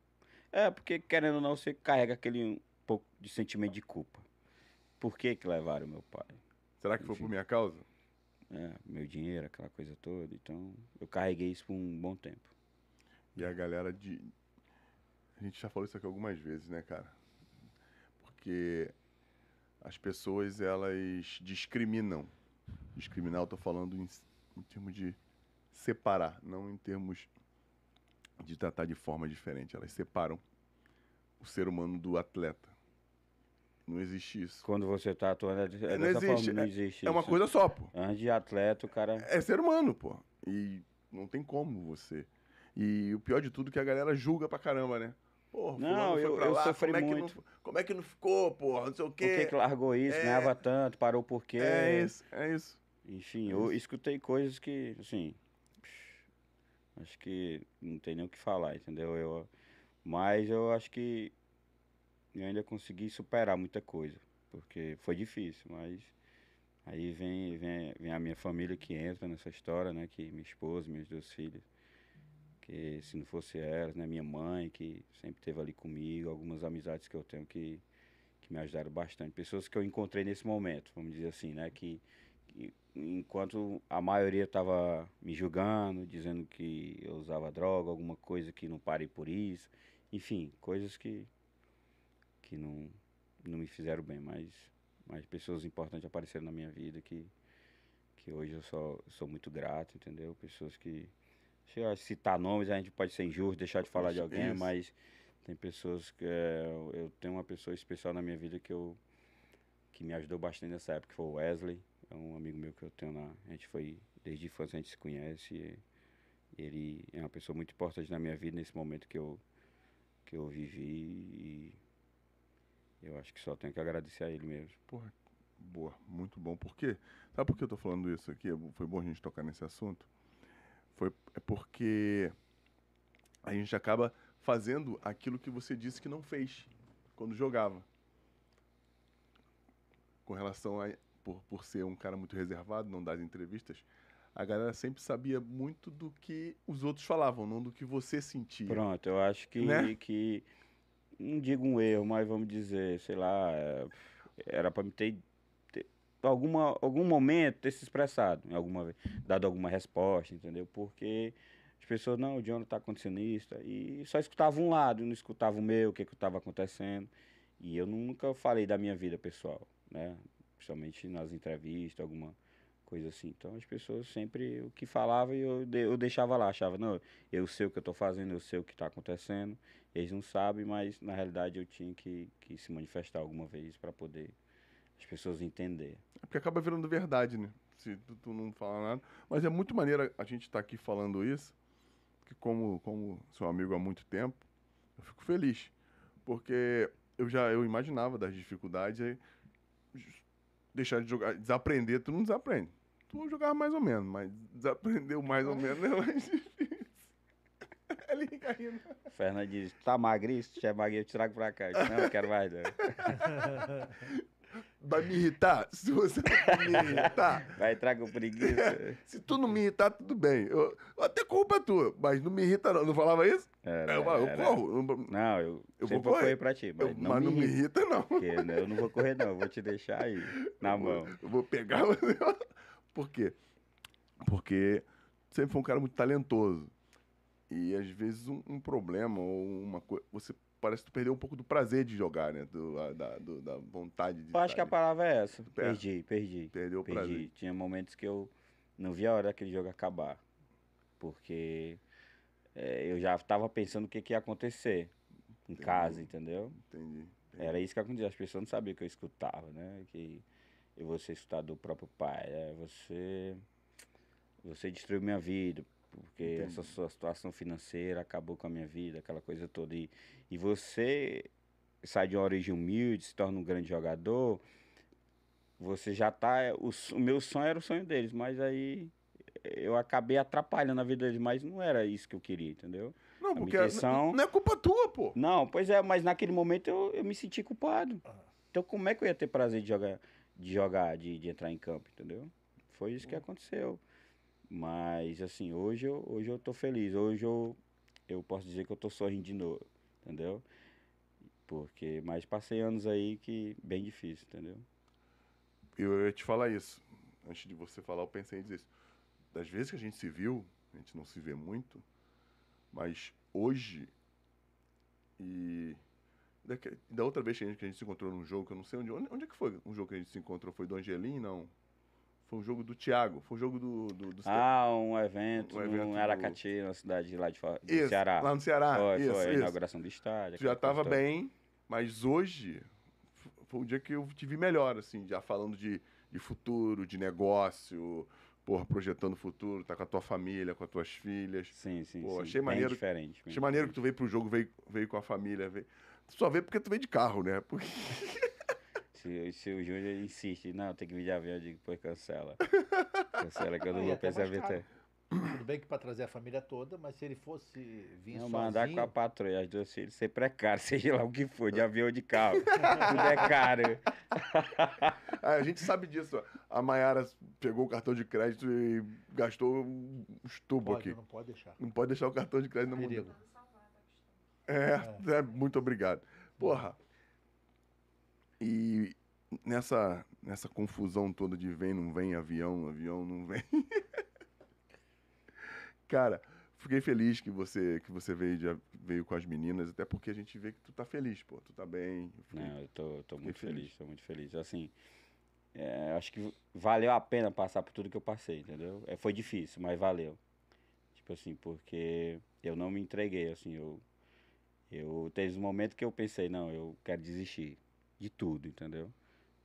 É, porque querendo ou não, você carrega aquele um pouco de sentimento de culpa. Por que que levaram meu pai? Será que Enfim. foi por minha causa? É, meu dinheiro, aquela coisa toda. Então, eu carreguei isso por um bom tempo. E a galera de. A gente já falou isso aqui algumas vezes, né, cara? Porque as pessoas, elas discriminam. Discriminar, eu tô falando em, em termos de separar, não em termos de tratar de forma diferente. Elas separam o ser humano do atleta. Não existe isso. Quando você está atuando, é, é não, existe, forma, não é- existe. É, é uma coisa só, pô. Antes de atleta, o cara. É ser humano, pô. E não tem como você. E o pior de tudo é que a galera julga pra caramba, né? Porra, não, eu, eu lá, sofri como muito. É que não, como é que não ficou, porra? Não sei o quê. Por que, que largou isso, é... ganhava tanto, parou por quê? É isso, é isso. Enfim, é isso. eu escutei coisas que, assim, Acho que não tem nem o que falar, entendeu? Eu, mas eu acho que eu ainda consegui superar muita coisa, porque foi difícil, mas aí vem, vem, vem a minha família que entra nessa história, né? Que minha esposa, meus dois filhos, que se não fosse elas, né? Minha mãe, que sempre esteve ali comigo, algumas amizades que eu tenho que, que me ajudaram bastante. Pessoas que eu encontrei nesse momento, vamos dizer assim, né? Que enquanto a maioria estava me julgando, dizendo que eu usava droga, alguma coisa que não parei por isso, enfim, coisas que que não não me fizeram bem, mas mas pessoas importantes apareceram na minha vida que que hoje eu só sou muito grato, entendeu? Pessoas que se eu citar nomes a gente pode ser injusto, deixar de falar de alguém, mas tem pessoas que é, eu tenho uma pessoa especial na minha vida que eu que me ajudou bastante nessa época, que foi o Wesley é um amigo meu que eu tenho lá. A gente foi, desde a infância a gente se conhece. ele é uma pessoa muito importante na minha vida nesse momento que eu, que eu vivi. E eu acho que só tenho que agradecer a ele mesmo. Porra, boa, muito bom. Por quê? Sabe por que eu tô falando isso aqui? É foi bom a gente tocar nesse assunto? Foi, é porque a gente acaba fazendo aquilo que você disse que não fez quando jogava. Com relação a, por, por ser um cara muito reservado, não das entrevistas, a galera sempre sabia muito do que os outros falavam, não do que você sentia. Pronto, eu acho que, né? que não digo um erro, mas vamos dizer, sei lá, é, era para me ter, ter, alguma, algum momento ter se expressado, em alguma vez, dado alguma resposta, entendeu? Porque as pessoas, não, o John está acontecendo isso, e só escutava um lado, não escutava o meu, o que que estava acontecendo. E eu nunca falei da minha vida pessoal, né? Principalmente nas entrevistas, alguma coisa assim. Então as pessoas sempre, o que falava eu, eu deixava lá, achava, não, eu sei o que eu estou fazendo, eu sei o que está acontecendo, eles não sabem, mas na realidade eu tinha que, que se manifestar alguma vez para poder as pessoas entender. É porque acaba virando verdade, né? Se tu, tu não fala nada. Mas é muito maneiro a gente estar tá aqui falando isso, que como, como seu amigo há muito tempo, eu fico feliz. Porque eu já eu imaginava das dificuldades, deixar de jogar, desaprender, tu não desaprende. Tu jogava mais ou menos, mas desaprendeu mais ou menos é né? mais difícil. Ele fica Fernandes, tá magrinho? Se tiver magrinho, eu te trago pra cá. Eu disse, não, eu quero mais, não. Vai me irritar? Se você me irritar. Vai entrar com preguiça. se tu não me irritar, tudo bem. Eu, até culpa é tua, mas não me irrita, não. Não falava isso? Era, é, eu, eu era. corro. Não, eu, eu vou correr. correr pra ti, mas, eu, não, mas me não, me irrita, não. Porque né, eu não vou correr, não. Eu vou te deixar aí, na mão. Eu vou pegar. Por quê? Porque sempre foi um cara muito talentoso. E às vezes um, um problema ou uma coisa. Você parece que tu perdeu um pouco do prazer de jogar, né? Do, a, da, do, da vontade de. Eu acho que a palavra é essa. É. Perdi, perdi. Perdeu o perdi. prazer. Tinha momentos que eu não via a hora daquele jogo acabar. Porque é, eu já estava pensando o que, que, ia acontecer em entendi. casa, entendeu? Entendi, entendi, Era isso que acontecia. As pessoas não sabiam que eu escutava, né? Que eu vou ser escutado do próprio pai. É, você. Você destruiu minha vida porque Entendi. essa sua situação financeira acabou com a minha vida, aquela coisa toda. E, e você sai de uma origem humilde, se torna um grande jogador, você já tá. É, o, o meu sonho era o sonho deles, mas aí eu acabei atrapalhando a vida deles, mas não era isso que eu queria, entendeu? Não, a porque é, intenção... não é culpa tua, pô. Não, pois é, mas naquele momento eu, eu me senti culpado. Ah. Então como é que eu ia ter prazer de jogar, de jogar, de, de entrar em campo, entendeu? Foi isso que hum. aconteceu. Mas assim, hoje eu, hoje eu tô feliz. Hoje eu, eu posso dizer que eu tô sorrindo de novo, entendeu? Porque, mas passei anos aí que bem difícil, entendeu? Eu ia te falar isso. Antes de você falar, eu pensei nisso. Das vezes que a gente se viu, a gente não se vê muito, mas hoje e da, outra vez que a, gente, que a gente se encontrou num jogo, que eu não sei onde, onde. Onde é que foi um jogo que a gente se encontrou? Foi do Angelim, não? Foi o jogo do Thiago, foi o jogo do. do, do ah, um evento, um evento Aracati, do... na cidade lá de fora, isso, Ceará. Lá no Ceará. Foi, isso, foi isso. a inauguração do estádio. Já estava bem, mas hoje foi um dia que eu tive melhor, assim, já falando de, de futuro, de negócio, porra, projetando o futuro, tá com a tua família, com as tuas filhas. Sim, sim, Pô, sim. Achei bem maneiro, diferente. Bem achei diferente. maneiro que tu veio pro jogo, veio, veio com a família. Veio... Tu só veio porque tu veio de carro, né? Porque... Se, se o Júnior insiste, não, tem que vir de avião, eu digo, pô, cancela. Cancela que eu não, vou pensar em até... Tudo bem que para trazer a família toda, mas se ele fosse vir não, sozinho... mandar com a patroa, as duas filhas, ser precário, seja lá o que for, de avião ou de carro. Tudo é caro. É, a gente sabe disso. A Mayara pegou o cartão de crédito e gastou um tubo aqui. Não pode deixar. Não pode deixar o cartão de crédito no mundo. É, é, muito obrigado. Porra. E nessa, nessa confusão toda de vem, não vem, avião, avião, não vem. Cara, fiquei feliz que você que você veio, de, veio com as meninas, até porque a gente vê que tu tá feliz, pô, tu tá bem. Eu fui, não, eu tô, tô muito feliz. feliz, tô muito feliz. Assim, é, acho que valeu a pena passar por tudo que eu passei, entendeu? É, foi difícil, mas valeu. Tipo assim, porque eu não me entreguei, assim, eu... Eu teve um momento que eu pensei, não, eu quero desistir de tudo, entendeu?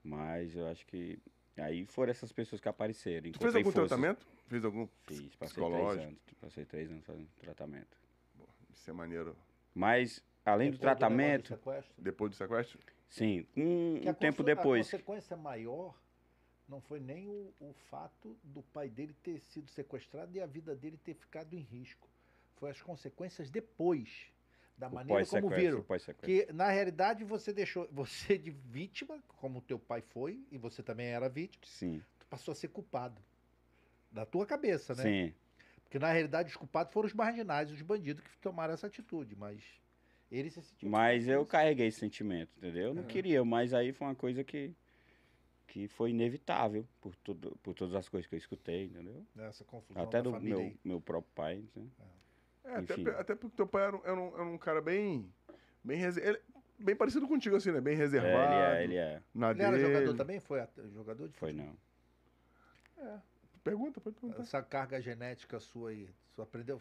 Mas eu acho que aí foram essas pessoas que apareceram. Tu fez algum forças. tratamento? Fez algum Fiz, passei psicológico? Três anos, passei três anos fazendo tratamento. Bom, isso é maneiro. Mas, além depois do tratamento... Do depois do sequestro? Sim, um, um tempo depois. A consequência maior não foi nem o, o fato do pai dele ter sido sequestrado e a vida dele ter ficado em risco. Foi as consequências depois da maneira como viram. Que na realidade você deixou você de vítima, como teu pai foi e você também era vítima. Sim. Tu passou a ser culpado. Da tua cabeça, né? Sim. Porque na realidade os culpados foram os marginais, os bandidos que tomaram essa atitude, mas ele se sentiu. Mas eu carreguei esse sentimento, entendeu? Eu não é. queria, mas aí foi uma coisa que que foi inevitável por tudo, por todas as coisas que eu escutei, entendeu? Essa confusão Até do família. meu meu próprio pai, né? É. É, até, até, porque teu pai era, era, um, era um, cara bem. Bem, reser... bem parecido contigo, assim, né? Bem reservado. É, ele é. Ele, é. Na ele dele. era jogador também? Foi jogador de futebol? Foi, não. É. Pergunta, pode perguntar. Essa carga genética sua aí. Você aprendeu?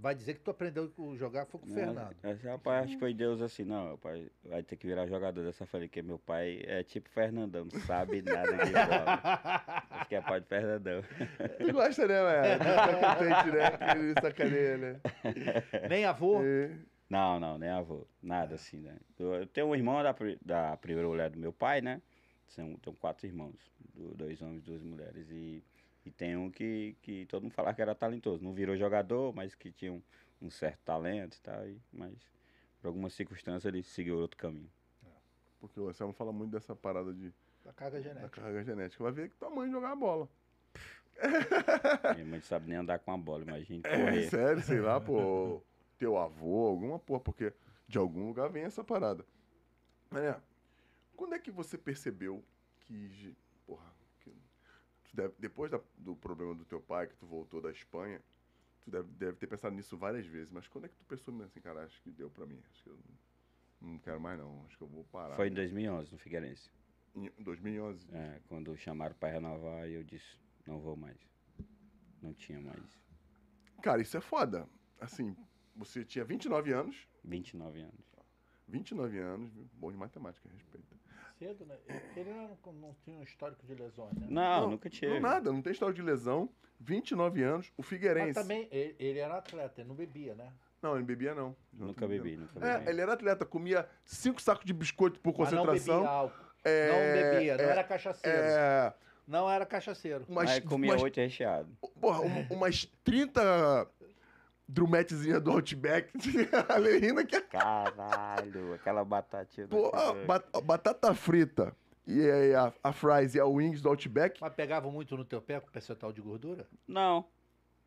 Vai dizer que tu aprendeu a jogar foi com o Fernando. Essa, rapaz, é acho que foi Deus assim, não, pai vai ter que virar jogador dessa falei que meu pai é tipo Fernandão, não sabe nada de bola. acho que é pai de Fernandão. Tu gosta, né, velho? Tá contente, né? Que sacaneia, né? Nem avô? É. Não, não, nem avô. Nada assim, né? Eu tenho um irmão da, da primeira mulher do meu pai, né? São, tenho quatro irmãos, dois homens e duas mulheres. E e tem um que, que todo mundo falava que era talentoso. Não virou jogador, mas que tinha um, um certo talento e tal. E, mas por alguma circunstância ele seguiu outro caminho. É, porque o Anselmo fala muito dessa parada de. Da carga genética. Da carga genética. Vai ver que tua mãe jogar a bola. Minha mãe não sabe nem andar com a bola, imagina é, correr. É, sério, sei lá, pô. Teu avô, alguma porra, porque de algum lugar vem essa parada. Mas, né, quando é que você percebeu que, porra, tu deve, depois da, do problema do teu pai, que tu voltou da Espanha, tu deve, deve ter pensado nisso várias vezes, mas quando é que tu pensou assim, cara, acho que deu para mim, acho que eu não, não quero mais não, acho que eu vou parar. Foi em 2011, no Figueirense. Em 2011? É, quando chamaram para renovar, eu disse, não vou mais. Não tinha mais. Cara, isso é foda. Assim, você tinha 29 anos. 29 anos. 29 anos, bom de matemática, respeito cedo, né? Ele não, não tinha um histórico de lesões, né? Não, não nunca tinha. nada, não tem histórico de lesão. 29 anos, o Figueirense. Mas também, ele, ele era atleta, ele não bebia, né? Não, ele bebia não. não nunca bebi, nunca bebi. É, ele era atleta, comia cinco sacos de biscoito por Mas concentração. não bebia, é, não, bebia, não é, era cachaceiro. É... Não era cachaceiro. Mas comia oito recheado Porra, umas 30 drumetezinha do Outback, assim, a Leirina que é... Caralho, aquela batatinha Pô, a, a batata frita e a, a fries e a wings do Outback... Mas pegavam muito no teu pé com percentual de gordura? Não.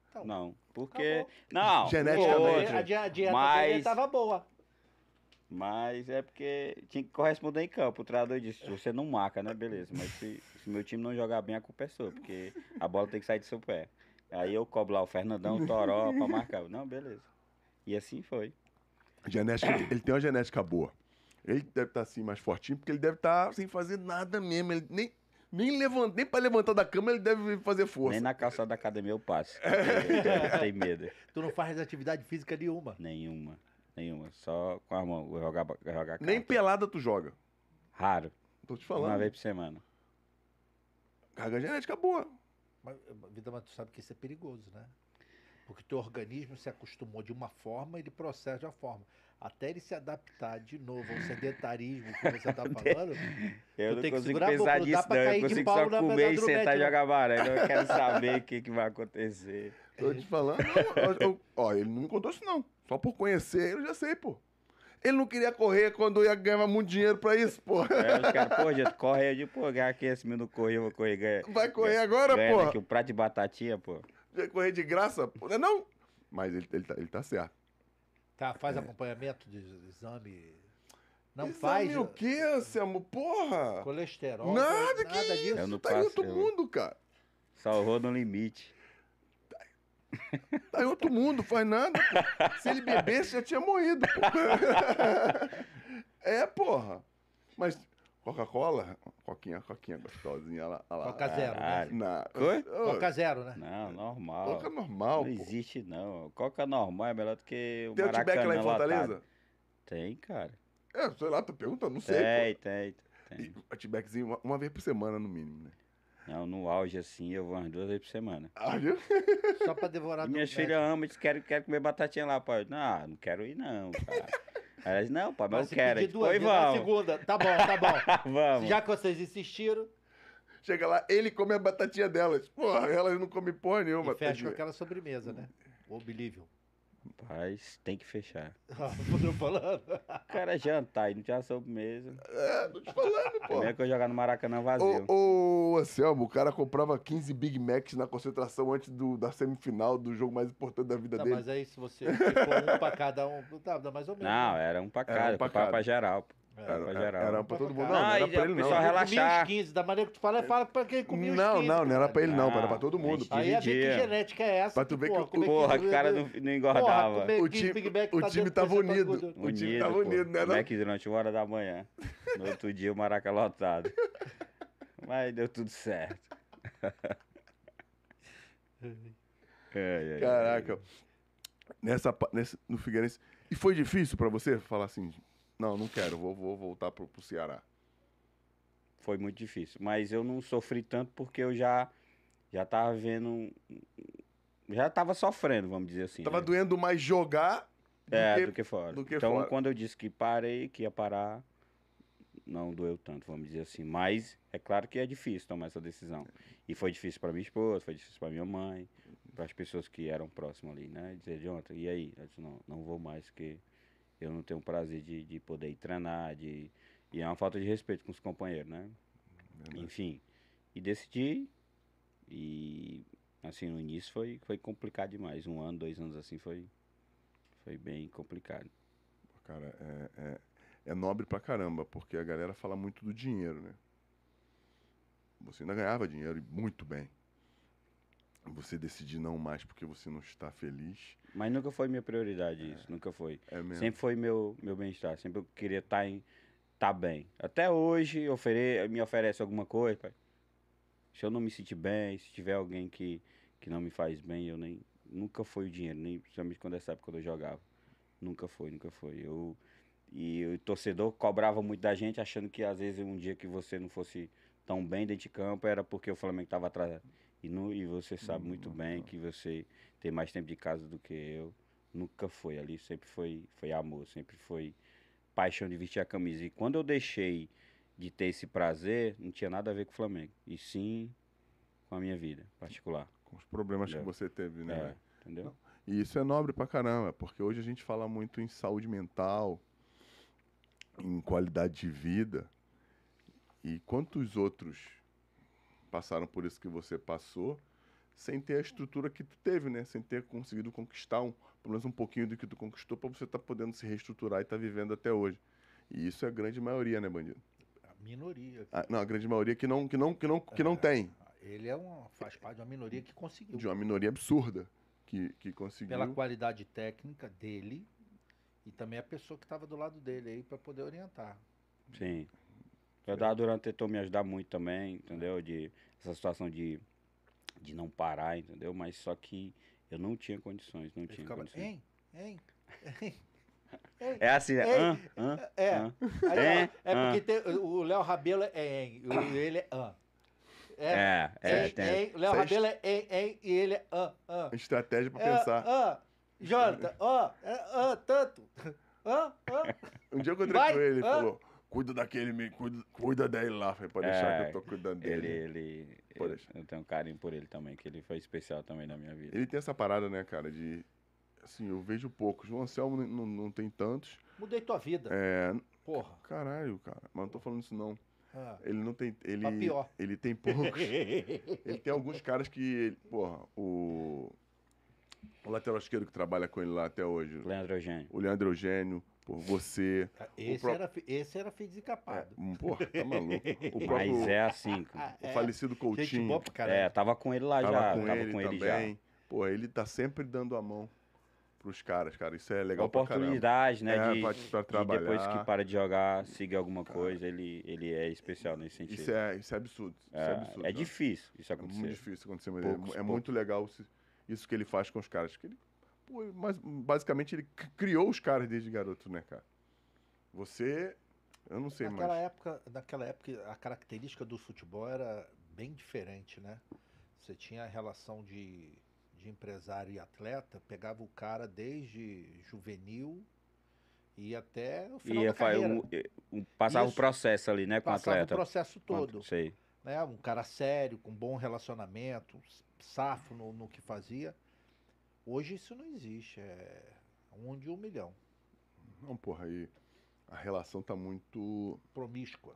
Então, não, porque... Acabou. Não, Geneticamente. Né? A dieta mas... dele estava boa. Mas é porque tinha que corresponder em campo. O treinador disse: você não marca, né? Beleza, mas se, se meu time não jogar bem, a culpa é sua, porque a bola tem que sair do seu pé. Aí eu cobro lá o Fernandão, o Toró, pra marcar. Não, beleza. E assim foi. Genética, ele tem uma genética boa. Ele deve estar tá, assim mais fortinho, porque ele deve estar tá sem fazer nada mesmo. Ele nem, nem, levanta, nem pra levantar da cama ele deve fazer força. Nem na calçada da academia eu passo. É. tem medo. Tu não faz atividade física nenhuma? Nenhuma. Nenhuma. Só com a mão. jogar, jogar Nem pelada tu joga. Raro. Tô te falando. Uma vez por semana. Carga genética boa. Mas, eh, vida, mas tu sabe que isso é perigoso, né? Porque teu organismo se acostumou de uma forma, ele processa de uma forma. Até ele se adaptar de novo ao sedentarismo que você tá falando, eu não consigo segurar, pensar nisso, não. Eu consigo só comer e sentar e jogar vara. Eu não quero saber o que, que vai acontecer. Tô te falando. ó, ele não me contou isso, não. Só por conhecer eu já sei, pô. Ele não queria correr quando eu ia ganhar muito dinheiro pra isso, pô. É, os caras, pô, gente, corre aí pô, pô, aqui esse menino correr, eu vou correr. Ganha, Vai correr ganha, agora, pô? Aqui, o prato de batatinha, pô. Vai correr de graça, pô. Não, né, não. Mas ele, ele, tá, ele tá certo. Tá, faz é. acompanhamento de exame. Não exame faz. o que, Anselmo? Porra! Colesterol. Nada, nada que nada disso. Eu não tá passo, em outro mundo, cara. Salvou no limite. Tá em outro mundo, faz nada. Pô. Se ele bebesse, já tinha morrido. Pô. É, porra. Mas Coca-Cola? Coquinha, coquinha gostosinha lá. lá. Coca zero, ah, né? Na... Coca zero, né? Não, normal. Coca normal, Não pô. existe, não. Coca normal é melhor do que o Tem o Tibec lá em Fortaleza? Tem, cara. É, sei lá, tu pergunta, não sei. Tem, pô. tem. tem. E, o uma, uma, vez por semana, no mínimo, né? Não, no auge, assim, eu vou umas duas vezes por semana. Ah, Só pra devorar filhas amam, ama, diz, quero, quero comer batatinha lá, pai. Não, ah, não quero ir não, cara. Ela não, pai, mas, mas eu quero. Pedir tipo, duas, vamos. segunda. Tá bom, tá bom. vamos. Já que vocês insistiram... Chega lá, ele come a batatinha delas. Porra, elas não comem porra nenhuma. E fecha com aquela sobremesa, né? O Oblivion. Mas tem que fechar. Ah, não tô falando. O cara é jantar e não tinha sobremesa. É, não te falando, pô. Primeiro que eu jogar no Maracanã vazio. Ô, ô, Anselmo, o cara comprava 15 Big Macs na concentração antes do, da semifinal do jogo mais importante da vida tá, dele. Mas aí se você ficou um pra cada um, tá, tá mais ou menos. Não, né? era um pra cada, era um pra, cada. pra geral, pô. Era, é, era, pra é, Era pra todo mundo. Não, não era pra ele ah, não. Só relaxar. Os 15, da maneira que tu fala, fala pra quem comia não, os 15. Não, não, não era pra ele não, ah, era pra todo mundo. Aí a gente, que genética é essa? Pra tu ver que, porra, que, porra, que o cara não, engordava. Porra, tá o, time, o time tava unido. O time tava unido, né? Como é que durante uma hora da manhã, no outro dia o Maraca é lotado. Mas deu tudo certo. é, é, Caraca. É. Nessa, nessa, no Figueirense. E foi difícil para você falar assim, não, não quero, vou, vou voltar pro, pro Ceará. Foi muito difícil, mas eu não sofri tanto porque eu já já tava vendo já tava sofrendo, vamos dizer assim. Tava né? doendo mais jogar do, é, que, do que fora. Do que então, fora. quando eu disse que parei, que ia parar, não doeu tanto, vamos dizer assim. Mas é claro que é difícil tomar essa decisão. E foi difícil para minha esposa, foi difícil para minha mãe, para as pessoas que eram próximas ali, né? Dizer, Jonathan, e aí? Eu disse, não, não vou mais, que eu não tenho o prazer de, de poder ir treinar, de... e é uma falta de respeito com os companheiros, né? Verdade. Enfim, e decidi, e assim, no início foi, foi complicado demais, um ano, dois anos assim foi, foi bem complicado. Cara, é, é, é nobre pra caramba, porque a galera fala muito do dinheiro, né? Você ainda ganhava dinheiro e muito bem você decidir não mais porque você não está feliz. Mas nunca foi minha prioridade é. isso, nunca foi. É sempre foi meu, meu bem-estar, sempre eu queria estar tá em, tá bem. Até hoje ofere, me oferece alguma coisa, pai. Se eu não me sentir bem, se tiver alguém que, que não me faz bem, eu nem. Nunca foi o dinheiro, nem principalmente quando essa época quando eu jogava. Nunca foi, nunca foi. Eu, e o torcedor cobrava muito da gente, achando que às vezes um dia que você não fosse tão bem dentro de campo era porque o Flamengo estava atrasado. E, não, e você sabe muito bem que você tem mais tempo de casa do que eu. Nunca foi ali, sempre foi, foi amor, sempre foi paixão de vestir a camisa. E quando eu deixei de ter esse prazer, não tinha nada a ver com o Flamengo. E sim com a minha vida particular. Com os problemas entendeu? que você teve, né? É, entendeu? Não. E isso é nobre pra caramba, porque hoje a gente fala muito em saúde mental, em qualidade de vida. E quantos outros passaram por isso que você passou, sem ter a estrutura que tu teve, né? Sem ter conseguido conquistar um, pelo menos um pouquinho do que tu conquistou para você estar tá podendo se reestruturar e estar tá vivendo até hoje. E isso é a grande maioria, né, bandido? A minoria. A, ah, não, a grande maioria que não que não que não que não é, tem. Ele é uma faz parte de uma minoria que conseguiu. De uma minoria absurda que que conseguiu. Pela qualidade técnica dele e também a pessoa que estava do lado dele aí para poder orientar. Sim. Que o Dado tentou me ajudar muito também, entendeu? De essa situação de, de não parar, entendeu? Mas só que eu não tinha condições, não eu tinha ficava, condições. Hein? Hein? É assim, né? é. é. é, é porque tem, o Léo Rabelo é em, ele é an. É, é, é en, tem. Léo Rabelo é em, en e ele é an, an. Estratégia pra é, pensar. An, Jonathan, ó, é, an, tanto. An, an. Um dia eu encontrei Vai, com ele, ele falou cuida daquele, me cuida, cuida dele lá, pode deixar que eu tô é, cuidando dele. Ele, ele eu, eu, tenho um carinho por ele também, que ele foi especial também na minha vida. Ele tem essa parada, né, cara, de. Assim, eu vejo poucos. João Anselmo não, não tem tantos. Mudei tua vida. É. Porra. Caralho, cara. Mas não tô falando isso, não. Ah, ele não tem. Ele, tá pior. ele tem poucos. ele tem alguns caras que. Ele, porra, o. O lateral esquerdo que trabalha com ele lá até hoje. Leandro Eugênio. O Leandro Eugênio por você. Ah, esse, pro... era, esse era feio descapado. É, porra, tá maluco. O próprio, Mas é assim. Ah, é. O é, falecido Coutinho. Boa, é, tava com ele lá tava já. Com tava ele com ele também. já. Pô, ele tá sempre dando a mão pros caras, cara. Isso é legal Oportunidade, pra caramba. né? É, de, pra, pra depois que para de jogar, seguir alguma coisa, ele, ele é especial nesse sentido. Isso é, isso é absurdo. Isso é, é absurdo. É difícil isso acontecer. É muito difícil acontecer, mas é poucos, é, é muito legal isso que ele faz com os caras. Que ele Pô, mas basicamente ele criou os caras desde garoto, né, cara? Você. Eu não sei naquela mais. Época, naquela época, a característica do futebol era bem diferente, né? Você tinha a relação de, de empresário e atleta, pegava o cara desde juvenil e até o final e da carreira. passava Isso, o processo ali, né, com o atleta. Passava o processo todo. Sei. Né, um cara sério, com bom relacionamento, safo no, no que fazia. Hoje isso não existe, é um de um milhão. Não, porra, aí a relação tá muito... Promíscua.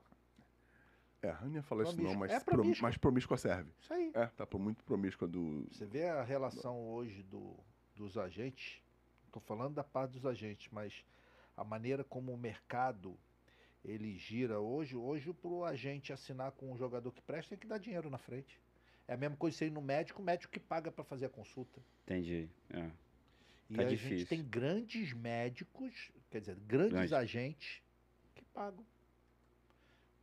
É, a Rania fala promíscua. isso não, mas, é promíscua. mas promíscua serve. Isso aí. É, tá muito promíscua do... Você vê a relação hoje do, dos agentes, tô falando da parte dos agentes, mas a maneira como o mercado ele gira hoje, hoje pro agente assinar com um jogador que presta tem é que dar dinheiro na frente. É a mesma coisa você ir no médico, o médico que paga para fazer a consulta. Entendi. É. E tá a difícil. gente tem grandes médicos, quer dizer, grandes Grande. agentes que pagam.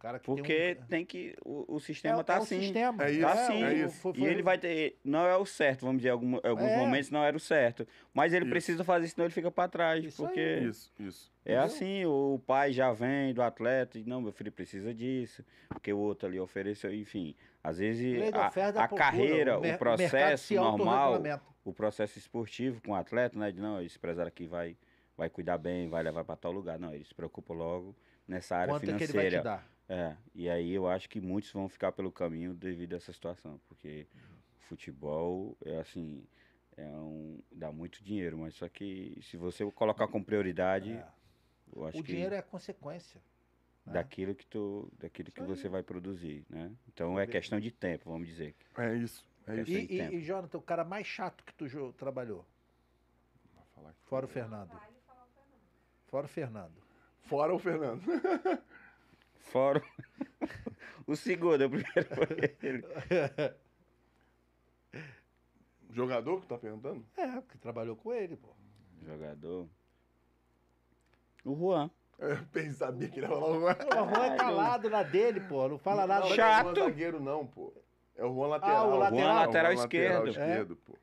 cara que Porque tem, um... tem que. O, o sistema é, tá é assim. O sistema. É isso, tá assim. É isso. É e ele vai ter. Não é o certo, vamos dizer, em alguns é. momentos não era o certo. Mas ele isso. precisa fazer, senão ele fica para trás. Isso porque. Aí. Isso, isso. É Entendeu? assim, o pai já vem do atleta e não, meu filho precisa disso, porque o outro ali ofereceu, enfim. Às vezes a, a procura, carreira, o, o processo normal, o processo esportivo com o atleta, né? De não, esse empresário aqui vai, vai cuidar bem, vai levar para tal lugar. Não, ele se preocupa logo nessa área Quanto financeira. É que ele vai te dar? É, e aí eu acho que muitos vão ficar pelo caminho devido a essa situação, porque uhum. futebol é assim, é um, dá muito dinheiro, mas só que se você colocar com prioridade, é. eu acho o que... O dinheiro é consequência. Né? Daquilo que tu, daquilo isso que aí. você vai produzir, né? Então é questão de tempo, vamos dizer. É isso. É isso. E, e, e, Jonathan, o cara mais chato que tu trabalhou? Fora o Fernando. Fora o Fernando. Fora o Fernando. Fora o segundo, o primeiro ele. Jogador que tá perguntando? É, porque trabalhou com ele, pô. Jogador. O Juan. Eu pensava sabia que ele ia falar o Juan. O Juan é calado na dele, pô. Não fala nada. Não, Chato. não é o zagueiro, não, pô. É o Juan lateral. Ah, o lateral, Juan, lateral é o esquerdo. Lateral esquerdo, é. pô.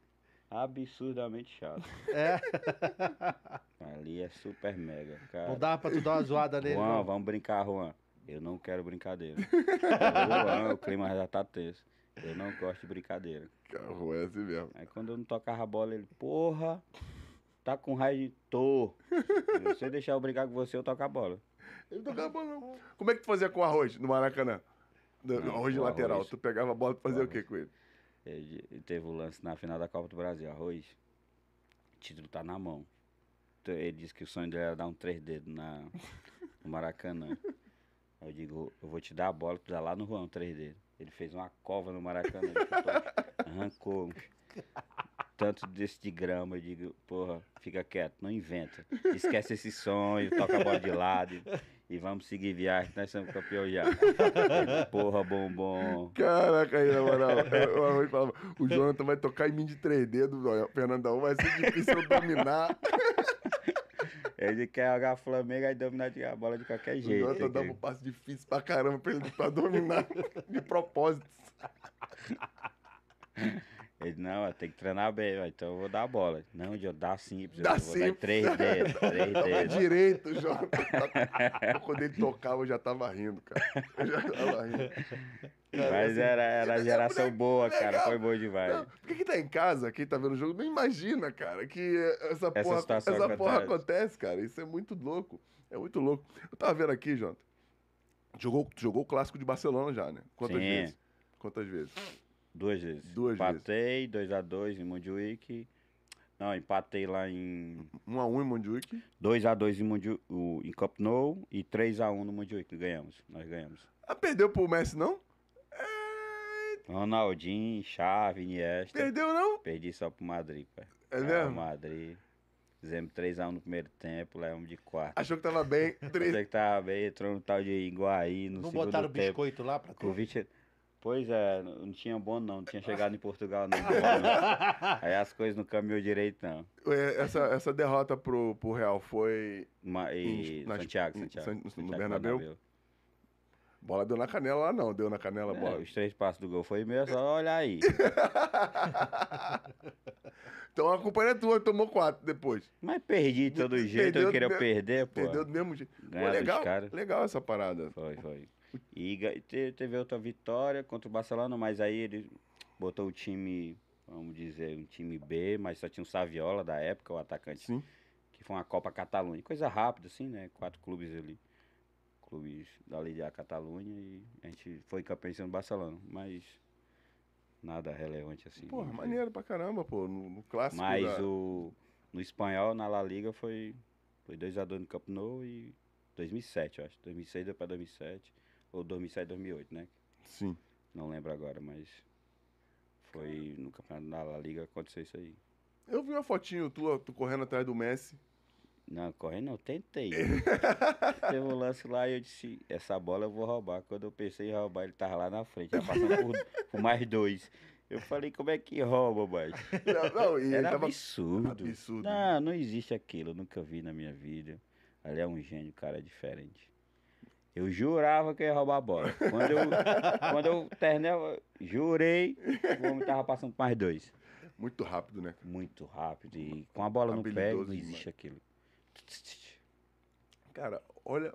Absurdamente chato. É. Ali é super mega, cara. Não dá pra tu dar uma zoada nele. Juan, não. vamos brincar, Juan. Eu não quero brincadeira. Juan, o clima já tá tenso. Eu não gosto de brincadeira. Juan é assim mesmo. Aí quando eu não tocava a bola, ele, porra tá com raio de tô. Se eu deixar eu brigar com você, eu toco a bola. Eu toco a bola, não. Como é que tu fazia com o arroz no Maracanã? No, não, arroz de lateral. Arroz. Tu pegava a bola pra fazia o, o quê com ele? ele? É, teve o lance na final da Copa do Brasil, arroz. O título tá na mão. Então, ele disse que o sonho dele era dar um três dedos na, no Maracanã. Eu digo, eu vou te dar a bola, tu dá lá no Juan um três dedos. Ele fez uma cova no Maracanã, chutou, arrancou tanto desse de grama, eu digo, porra, fica quieto, não inventa. Esquece esse sonho, toca a bola de lado e, vamos seguir viagem, nós somos campeão já. porra, bombom. Caraca, aí, na moral, é, o eu falava, o Jonathan vai tocar em mim de três dedos, o Fernandão vai ser difícil dominar. Ele quer jogar Flamengo e dominar a bola de qualquer jeito. O Jonathan dava um passo difícil pra caramba pra ele pra dominar de propósitos Ele, não, tem que treinar bem, então eu vou dar a bola. Não, eu dar simples. Dá eu simples. vou dar três dedos, três dedos. direito, Jota. Quando ele tocava, eu já tava rindo, cara. Eu já tava rindo. Cara, Mas assim, era, era é, geração boa, legal. cara. Foi boa demais. Não, porque quem tá em casa, quem tá vendo o jogo, não imagina, cara, que essa porra, essa, essa acontece. porra acontece, cara. Isso é muito louco. É muito louco. Eu tava vendo aqui, Jota. Jogou, jogou o clássico de Barcelona já, né? Quantas Sim. vezes? Quantas vezes? Duas vezes. Duas Empatei, 2x2 em Montjuic. Não, empatei lá em. 1x1 um em Montjuic? 2x2 em, Montju... em Camp Nou e 3x1 no Montjuic. Ganhamos, nós ganhamos. Ah, perdeu pro Messi, não? É... Ronaldinho, Chave, Iniesta. Perdeu, não? Perdi só pro Madrid, pai. É mesmo? Madrid. Fizemos 3x1 no primeiro tempo, levamos de quarto. Achou que tava bem. 3... Achou que tava bem, entrou no tal de Iguaí, no não segundo tempo. Não botaram biscoito lá pra tu? Pois é, não tinha bom não, não tinha chegado em Portugal não. Ah, aí as coisas não caminhou direito não. É, essa, essa derrota pro, pro Real foi Uma, em, Santiago, Santiago, no Santiago Bernabéu. Bernabéu. Bola deu na canela lá não, deu na canela a é, bola. Os três passos do gol foi mesmo, é só olha aí. então a culpa não é tua, tomou quatro depois. Mas perdi de todo jeito, perdeu, eu queria perder, pô. Perdeu do mesmo jeito. Pô, legal, legal essa parada. Foi, foi. E teve outra vitória contra o Barcelona, mas aí ele botou o time, vamos dizer, um time B, mas só tinha o Saviola da época, o atacante. Sim. Que foi uma Copa Catalunha. Coisa rápida, assim, né? Quatro clubes ali. Clubes da Liga Catalunha e a gente foi campeão do Barcelona. Mas nada relevante assim. Porra, maneiro pra caramba, pô, no, no clássico. Mas da... o. No espanhol, na La Liga, foi. Foi 2x2 no Camp Nou e 2007, eu acho. 2006 deu pra 2007. Ou 2007, 2008, né? Sim. Não lembro agora, mas foi no campeonato da La Liga aconteceu isso aí. Eu vi uma fotinho tua, tu correndo atrás do Messi. Não, correndo não, tentei. Teve um lance lá e eu disse, essa bola eu vou roubar. Quando eu pensei em roubar, ele tava lá na frente, já passando por, por mais dois. Eu falei, como é que rouba, mas não, não, Era tava... absurdo. absurdo. Não, não existe aquilo, eu nunca vi na minha vida. Ali é um gênio, cara, é diferente. Eu jurava que ia roubar a bola. Quando eu, quando eu terminei, eu jurei, o homem tava passando mais dois. Muito rápido, né? Muito rápido. E com a bola no pé, não existe mano. aquilo. Cara, olha.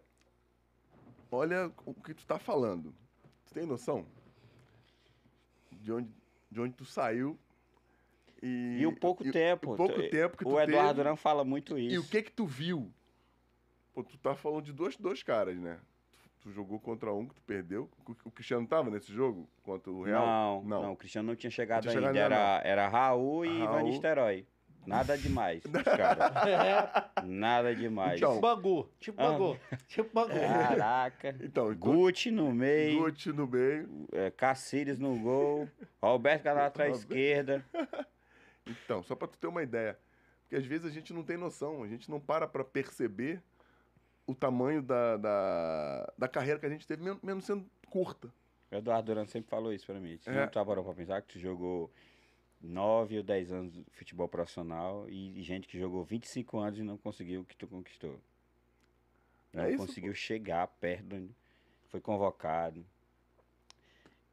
Olha o que tu tá falando. Tu tem noção? De onde, de onde tu saiu e, e o pouco e, tempo. O pouco tempo que o tu Eduardo teve, não fala muito isso. E o que que tu viu? Pô, tu tá falando de dois, dois caras, né? tu jogou contra um que tu perdeu. O Cristiano tava nesse jogo contra o Real? Não, não, não o Cristiano não tinha chegado, não tinha chegado ainda. Era, era Raul e Raul. Van Nistelrooy. Nada demais, cara. Nada demais. Então, bagu, tipo Bangu. Tipo Bangu. Ah. Tipo Caraca. Então, Guti no meio. Guti no meio. É, Cacires no gol. Roberto Galatra tá à esquerda. Então, só pra tu ter uma ideia. Porque às vezes a gente não tem noção. A gente não para pra perceber o tamanho da, da, da carreira que a gente teve, mesmo, sendo curta. O Eduardo Duran sempre falou isso para mim. Tu é. não tá parou pra pensar que tu jogou 9 ou 10 anos de futebol profissional e, e, gente que jogou 25 anos e não conseguiu o que tu conquistou. É não é conseguiu chegar perto foi convocado.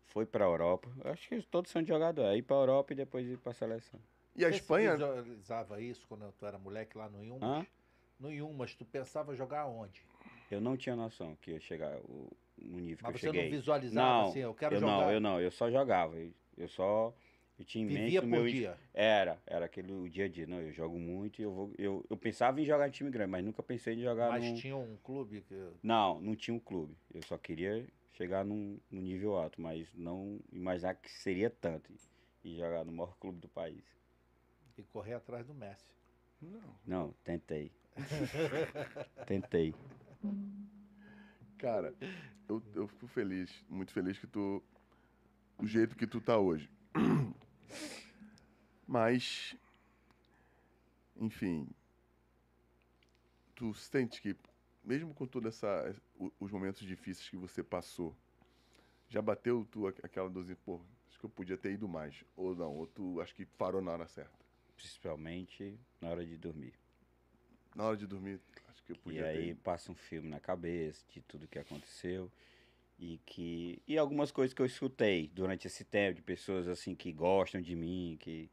Foi pra Europa. Eu acho que todos são jogadores. É ir pra Europa e depois ir pra seleção. E a Você Espanha. visualizava isso quando tu era moleque lá no Yuma? nenhum, mas tu pensava jogar onde? Eu não tinha noção que ia chegar o, no nível mas que eu cheguei. Mas você não visualizava não, assim, eu quero eu jogar? Não, eu não, eu só jogava, eu, eu só... Eu tinha em mente por meu dia? Era, era aquele o dia a dia. Não, eu jogo muito e eu vou. Eu, eu pensava em jogar em time grande, mas nunca pensei em jogar mas num... tinha um clube? Que... Não, não tinha um clube. Eu só queria chegar num, num nível alto, mas não imaginar que seria tanto. e jogar no maior clube do país. E correr atrás do Messi. Não. Não, tentei. Tentei. Cara, eu, eu fico feliz, muito feliz que tu. O jeito que tu tá hoje. Mas. Enfim. Tu sente que, mesmo com toda essa. os momentos difíceis que você passou, já bateu tu aquela dozinha, pô, acho que eu podia ter ido mais. Ou não, ou tu acho que parou na hora certa. Principalmente na hora de dormir na hora de dormir. Acho que eu podia. E aí ter. passa um filme na cabeça de tudo que aconteceu e que e algumas coisas que eu escutei durante esse tempo de pessoas assim que gostam de mim, que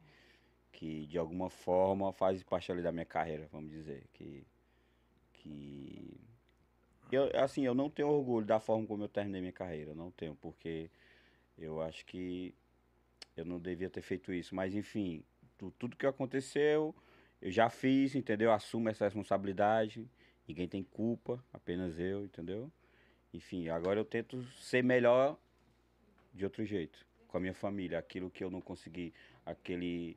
que de alguma forma fazem parte ali da minha carreira, vamos dizer, que que eu, assim, eu não tenho orgulho da forma como eu terminei minha carreira, não tenho, porque eu acho que eu não devia ter feito isso, mas enfim, tudo que aconteceu, eu já fiz, entendeu? Assumo essa responsabilidade. Ninguém tem culpa, apenas eu, entendeu? Enfim, agora eu tento ser melhor de outro jeito, com a minha família. Aquilo que eu não consegui, aquele,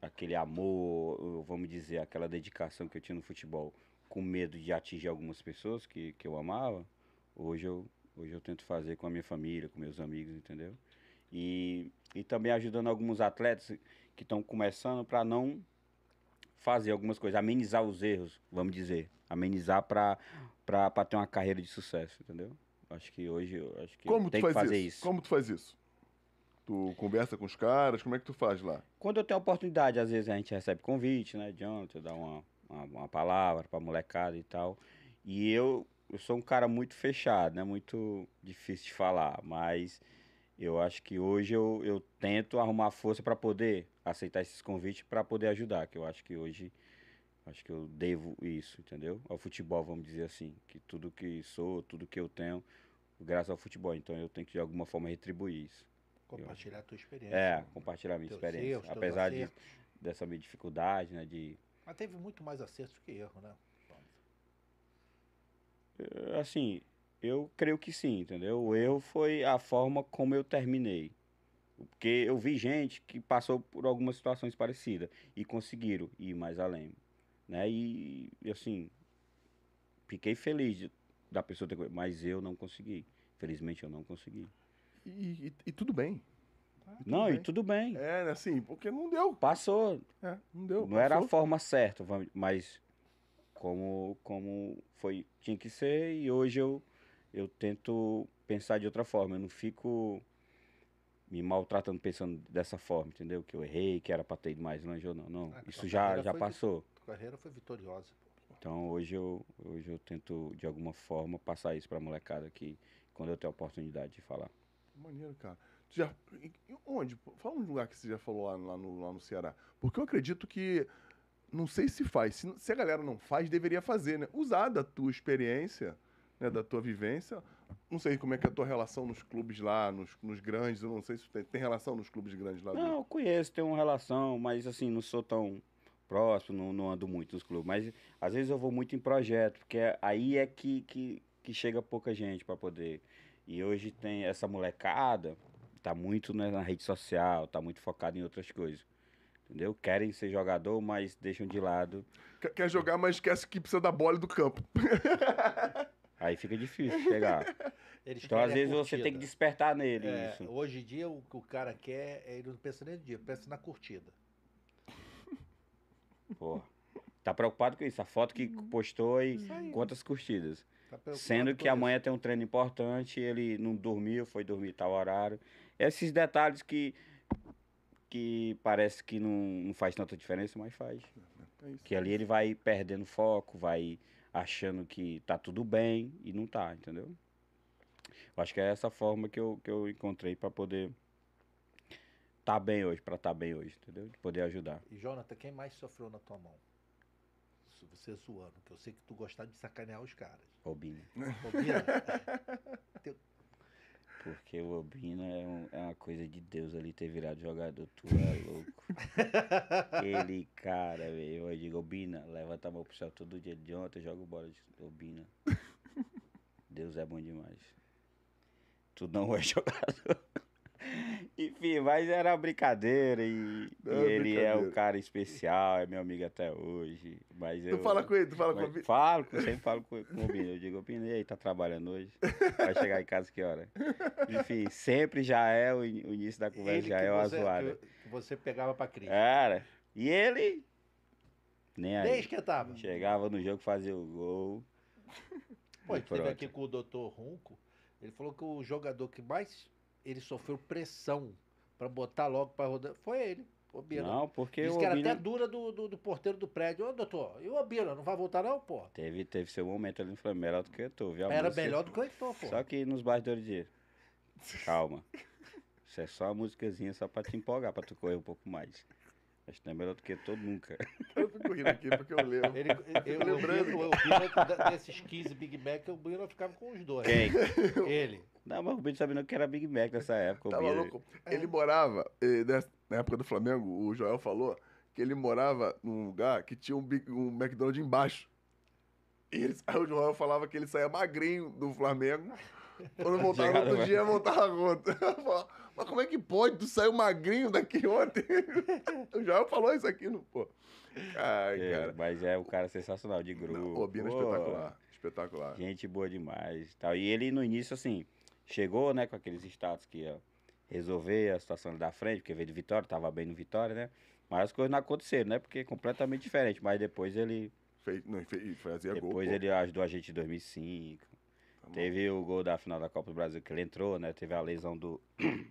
aquele amor, vamos dizer, aquela dedicação que eu tinha no futebol, com medo de atingir algumas pessoas que, que eu amava, hoje eu, hoje eu tento fazer com a minha família, com meus amigos, entendeu? E, e também ajudando alguns atletas que estão começando para não fazer algumas coisas, amenizar os erros, vamos dizer. Amenizar para ter uma carreira de sucesso, entendeu? Acho que hoje acho que Como tu faz que fazer isso? isso? Como tu faz isso? Tu conversa com os caras, como é que tu faz lá? Quando eu tenho oportunidade, às vezes a gente recebe convite, né, John, tu dá uma, uma, uma palavra pra molecada e tal. E eu, eu sou um cara muito fechado, né, muito difícil de falar, mas eu acho que hoje eu, eu tento arrumar força para poder aceitar esses convites para poder ajudar, que eu acho que hoje acho que eu devo isso, entendeu? Ao é futebol, vamos dizer assim, que tudo que sou, tudo que eu tenho, graças ao futebol, então eu tenho que de alguma forma retribuir isso. Compartilhar a tua experiência. É, né? compartilhar a minha Teus experiência, erros, apesar de, dessa minha dificuldade, né, de Mas teve muito mais acertos que erro, né? É, assim, eu creio que sim, entendeu? O erro foi a forma como eu terminei. Porque eu vi gente que passou por algumas situações parecidas e conseguiram ir mais além. Né? E, assim, fiquei feliz da pessoa ter. Mas eu não consegui. Felizmente eu não consegui. E, e, e tudo bem. Ah, não, bem. e tudo bem. É, assim, porque não deu. Passou. É, não deu. Não passou. era a forma certa, mas como, como foi, tinha que ser, e hoje eu eu tento pensar de outra forma. Eu não fico me maltratando pensando dessa forma, entendeu? Que eu errei, que era para ter ido mais longe ou não. Não, ah, isso já, já passou. A carreira foi vitoriosa. Então hoje eu, hoje eu tento, de alguma forma, passar isso para a molecada aqui, quando eu tenho a oportunidade de falar. Maneiro, cara. Já, onde? Fala um lugar que você já falou lá, lá, no, lá no Ceará. Porque eu acredito que não sei se faz. Se, se, a galera não faz, deveria fazer, né? Usar da tua experiência né, da tua vivência. Não sei como é que é a tua relação nos clubes lá, nos, nos grandes, eu não sei se tem, tem relação nos clubes grandes lá. Não, do... eu conheço, tenho uma relação, mas assim, não sou tão próximo, não, não ando muito nos clubes. Mas às vezes eu vou muito em projeto, porque aí é que, que, que chega pouca gente para poder. E hoje tem essa molecada, tá muito né, na rede social, tá muito focada em outras coisas entendeu? Querem ser jogador, mas deixam de lado. Quer, jogar, mas esquece que precisa da bola e do campo. Aí fica difícil chegar Eles então, às vezes, você tem que despertar nele é, isso. Hoje em dia, o que o cara quer, é, ele não pensa nem no dia, pensa na curtida. Pô, tá preocupado com isso. A foto que uhum. postou e quantas curtidas. Tá Sendo que amanhã isso. tem um treino importante, ele não dormiu, foi dormir tal horário. Esses detalhes que, que parece que não, não faz tanta diferença, mas faz. É, é que ali ele vai perdendo foco, vai achando que tá tudo bem e não tá, entendeu? Eu acho que é essa forma que eu, que eu encontrei para poder tá bem hoje, para tá bem hoje, entendeu? De poder ajudar. E Jonathan, quem mais sofreu na tua mão? Você zoando, que eu sei que tu gostava de sacanear os caras. Robinho. Robinho, Porque o Obina é, um, é, uma coisa de Deus ali ter virado jogador, tu é louco. ele, cara, Eu digo, Obina, levanta a mão pro céu todo dia de ontem, joga bola de Obina. Deus é bom demais. Tu não é jogador. Enfim, mas era brincadeira e, não, e é ele brincadeira. é um cara especial, é meu amigo até hoje. Mas tu eu, fala com ele, tu fala com ele? Falo, sempre falo com, com o Bini. Eu digo, Bini, aí tá trabalhando hoje? Vai chegar em casa que hora? Enfim, sempre já é o, início da conversa, ele já é o você, Que você pegava pra crítica. Era. E ele... Nem, aí. Nem tava. Chegava no jogo, fazia o gol. Pô, esteve aqui com o doutor Runco. Ele falou que o jogador que mais ele sofreu pressão para botar logo para rodar. Foi ele, o Bira. Não, porque Diz que era Obina... até dura do, do, do, porteiro do prédio. Ô, doutor, e o Bira não vai voltar não, pô? Teve, teve seu momento ali no Flamengo, melhor do que eu tô, viu? Era música... melhor do que eu tô, pô. Só que nos bastidores de... Calma. Isso é só a musicazinha, só para te empolgar, para tu correr um pouco mais. Acho que não é melhor do que todo nunca. Eu fico rindo aqui porque eu lembro. Ele, eu, eu lembrando. Eu, eu, eu, desses 15 Big Mac, o Bruno ficava com os dois. Quem? Ele. Não, mas o Rubinho sabia que era Big Mac nessa época. Tá é. Ele morava, eh, na época do Flamengo, o Joel falou que ele morava num lugar que tinha um, Big, um McDonald's embaixo. E ele, aí o Joel falava que ele saía magrinho do Flamengo. Quando voltava Chegado, outro dia, voltava conta. Mas como é que pode? Tu saiu magrinho daqui ontem. o Joel falou isso aqui, não, pô. Ai, é, cara. Mas é um cara sensacional de grupo. Não, Obina é espetacular. Espetacular. Gente boa demais. Tal. E ele, no início, assim, chegou, né, com aqueles status que ia resolver a situação da frente, porque veio de Vitória, estava bem no Vitória, né? Mas as coisas não aconteceram, né? Porque é completamente diferente. Mas depois ele. Fez, não, fez, fazia depois gol. Depois ele pô. ajudou a gente em 2005. Tá teve o gol da final da Copa do Brasil que ele entrou, né? Teve a lesão do.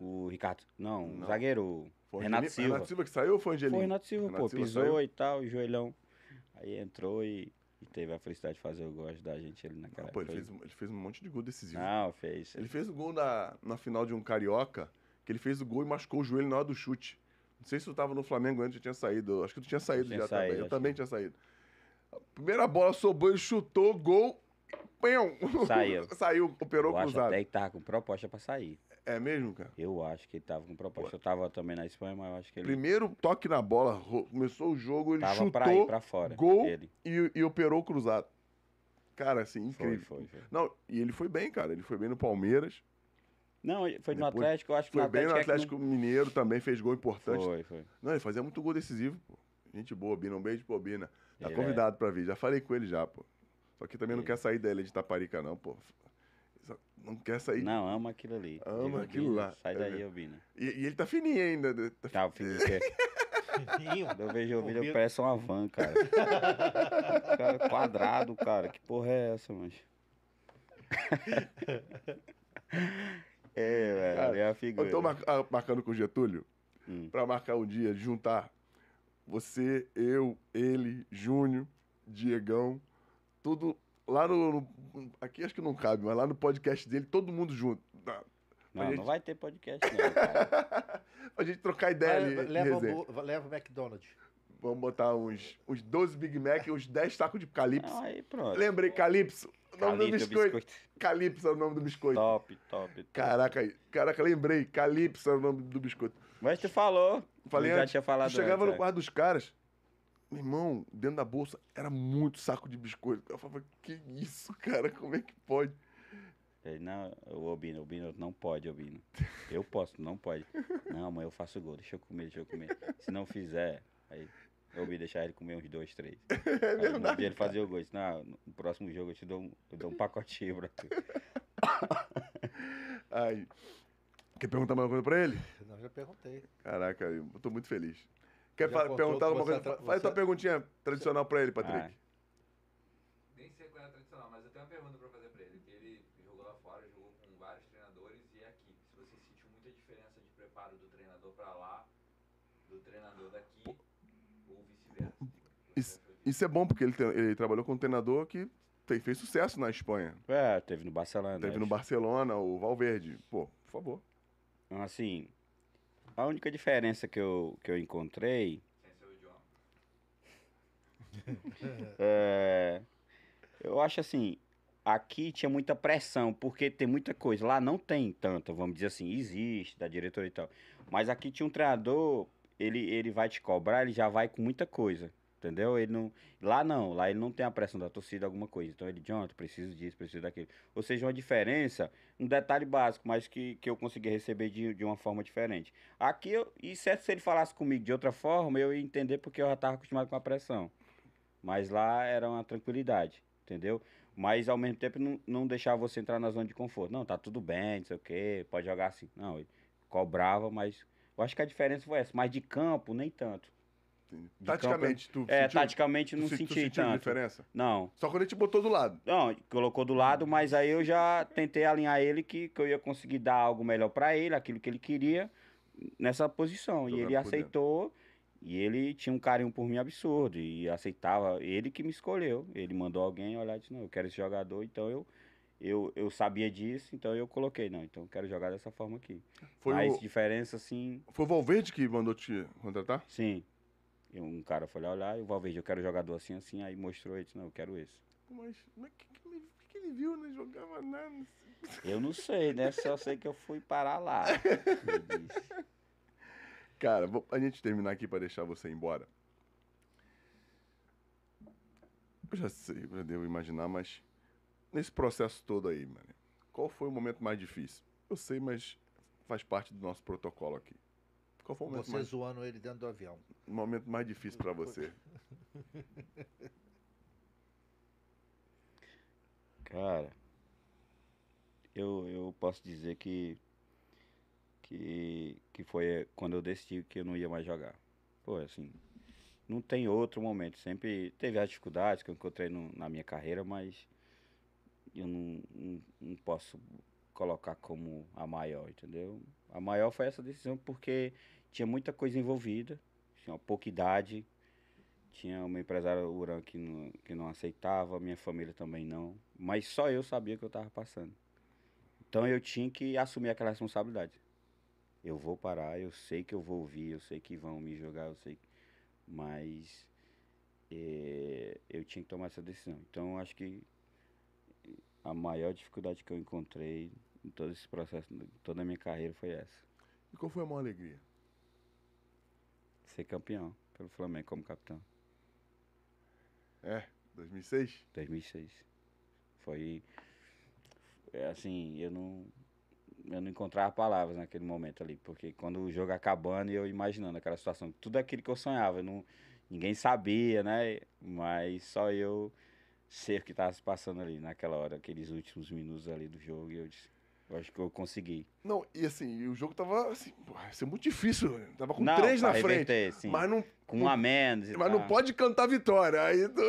o Ricardo. Não, não. O zagueiro. Foi Renato Angelina, Silva. Renato Silva que saiu ou foi Angelino? Foi Renato Silva, Renato pô. Silva pisou saiu. e tal, joelhão. Aí entrou e teve a felicidade de fazer o gol, ajudar a gente ah, ele naquela não, ele, fez, ele fez um monte de gol decisivo. Não, fez. Ele fez o gol na, na final de um carioca, que ele fez o gol e machucou o joelho na hora do chute. Não sei se tu tava no Flamengo antes, eu tinha saído. Acho que tu tinha saído já saído, também. Eu também que... tinha saído. A primeira bola sobrou, ele chutou, gol. Saiu. Saiu, operou eu cruzado. Acho até que tava com proposta pra sair. É mesmo, cara? Eu acho que ele tava com proposta. Eu tava também na Espanha, mas eu acho que ele. Primeiro toque na bola, começou o jogo, ele tava chutou. Pra ir pra fora. Gol ele. E, e operou cruzado. Cara, assim, incrível. Foi, foi, foi. Não, e ele foi bem, cara. Ele foi bem no Palmeiras. Não, foi no Atlético, eu acho que Foi no bem no Atlético é Mineiro também, fez gol importante. Foi, foi. Não, ele fazia muito gol decisivo, pô. Gente boa, Bina. Um beijo pro Bina. Tá ele é. convidado é... pra vir. Já falei com ele já, pô. Só que também não quer sair dela de Taparica, não, pô. Não quer sair. Não, ama aquilo ali. Ama aquilo lá. Sai tá daí, Albina. E, e ele tá fininho ainda. Né? Tá, tá é. fininho. Quando eu vejo o vídeo, eu parece uma van, cara. cara. Quadrado, cara. Que porra é essa, mancha? é, velho. Cara, é a figura. Eu tô mar ah, marcando com o Getúlio hum. pra marcar um dia, juntar você, eu, ele, Júnior, Diegão tudo lá no, no, Aqui acho que não cabe, mas lá no podcast dele, todo mundo junto. Pra não, gente... não vai ter podcast, não. Cara. pra gente trocar ideia vai, ali. Leva, leva o McDonald's. Vamos botar uns, uns 12 Big Mac e uns 10 tacos de Calypso. aí pronto. Lembrei, Calypso. O nome Calito, do é biscoito. biscoito. Calypso é o nome do biscoito. Top, top, top. Caraca, caraca, lembrei. Calypso é o nome do biscoito. Mas tu falou. Falei já antes. tinha falado. Tu chegava antes, no é. quarto dos caras, meu irmão, dentro da bolsa era muito saco de biscoito. Eu falava, que isso, cara? Como é que pode? Ele, não, Obino, Obino, não pode, Obino. Eu posso, não pode. Não, mãe, eu faço gol, deixa eu comer, deixa eu comer. Se não fizer, aí eu ouvi deixar ele comer uns dois, três. É aí, um dia ele fazia o gol. Disse, não, no próximo jogo eu te dou um, eu dou um pacotinho pra tu. Aí. Quer perguntar mais uma coisa pra ele? Não, já perguntei. Caraca, eu tô muito feliz. Quer Já perguntar alguma coisa? Tra... Faz você... tua perguntinha tradicional para ele, Patrick. Ah. Nem sei qual é a tradicional, mas eu tenho uma pergunta para fazer para ele. Que ele jogou lá fora, jogou com vários treinadores e é aqui. Se você sentiu muita diferença de preparo do treinador para lá, do treinador daqui, Pô. ou vice-versa. Tipo, isso, isso, é bom, porque ele, tem, ele trabalhou com um treinador que tem, fez sucesso na Espanha. É, teve no Barcelona. Teve né? no Barcelona, o Valverde. Pô, por favor. Então, assim, a única diferença que eu, que eu encontrei. é, eu acho assim, aqui tinha muita pressão, porque tem muita coisa. Lá não tem tanto. vamos dizer assim, existe, da diretoria e tal. Mas aqui tinha um treinador, ele, ele vai te cobrar, ele já vai com muita coisa. Entendeu? Ele não. Lá não, lá ele não tem a pressão da torcida, alguma coisa. Então ele, John, preciso disso, preciso daquilo. Ou seja, uma diferença, um detalhe básico, mas que, que eu consegui receber de, de uma forma diferente. Aqui, eu, e certo se ele falasse comigo de outra forma, eu ia entender porque eu já estava acostumado com a pressão. Mas lá era uma tranquilidade, entendeu? Mas ao mesmo tempo não, não deixava você entrar na zona de conforto. Não, tá tudo bem, não sei o quê, pode jogar assim. Não, ele cobrava, mas. Eu acho que a diferença foi essa. Mas de campo, nem tanto. Taticamente, tu É, sentiu? taticamente não senti tu tanto. diferença? Não. Só quando ele te botou do lado. Não, colocou do lado, mas aí eu já tentei alinhar ele que, que eu ia conseguir dar algo melhor para ele, aquilo que ele queria, nessa posição. e ele aceitou. Dentro. E ele tinha um carinho por mim absurdo e aceitava. Ele que me escolheu. Ele mandou alguém olhar e disse: Não, eu quero esse jogador. Então eu, eu, eu sabia disso, então eu coloquei: Não, então eu quero jogar dessa forma aqui. Foi Mas o... diferença assim. Foi o Valverde que mandou te contratar? Sim. E um cara foi lá olhar e o Valverde, eu quero jogador assim, assim. Aí mostrou ele, disse, não, eu quero esse. Mas o que, que, ele, que ele viu? Não jogava nada. Eu não sei, né? Só sei que eu fui parar lá. Cara, vou, a gente terminar aqui para deixar você embora. Eu já sei, já devo imaginar, mas nesse processo todo aí, mano, qual foi o momento mais difícil? Eu sei, mas faz parte do nosso protocolo aqui. Qual foi o momento Você mais... zoando ele dentro do avião. O momento mais difícil para você. Cara, eu, eu posso dizer que, que, que foi quando eu decidi que eu não ia mais jogar. Pô, assim, não tem outro momento. Sempre teve as dificuldades que eu encontrei no, na minha carreira, mas eu não, não, não posso colocar como a maior, entendeu? A maior foi essa decisão porque tinha muita coisa envolvida, tinha uma pouca idade, tinha uma empresária Uran que não, que não aceitava, minha família também não, mas só eu sabia o que eu estava passando. Então eu tinha que assumir aquela responsabilidade. Eu vou parar, eu sei que eu vou ouvir, eu sei que vão me jogar, eu sei, mas é, eu tinha que tomar essa decisão. Então acho que a maior dificuldade que eu encontrei em todo esse processo, em toda a minha carreira foi essa. E qual foi a maior alegria? ser campeão pelo Flamengo como capitão. É, 2006? 2006. Foi. É assim, eu não. Eu não encontrava palavras naquele momento ali, porque quando o jogo acabando e eu imaginando aquela situação, tudo aquilo que eu sonhava, não, ninguém sabia, né? Mas só eu sei o que estava se passando ali naquela hora, aqueles últimos minutos ali do jogo, e eu disse: eu acho que eu consegui. Não, e assim, o jogo tava assim, vai ser muito difícil, né? Tava com não, três na frente. Sim. Mas não. Com um a menos. Mas não pode cantar vitória. Aí tu,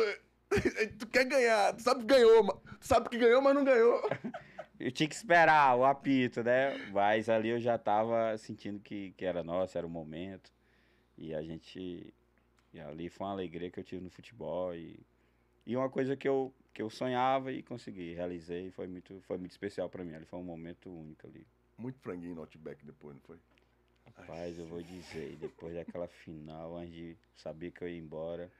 aí tu, quer ganhar. Tu sabe que ganhou, tu sabe que ganhou, mas não ganhou. eu tinha que esperar o apito, né? Mas ali eu já tava sentindo que, que era nosso, era o momento. E a gente. E ali foi uma alegria que eu tive no futebol. E, e uma coisa que eu, que eu sonhava e consegui, realizei, foi muito, foi muito especial para mim, ali foi um momento único ali. Muito franguinho no Outback depois, não foi? Rapaz, Ai, eu vou dizer, depois daquela final, onde sabia que eu ia embora,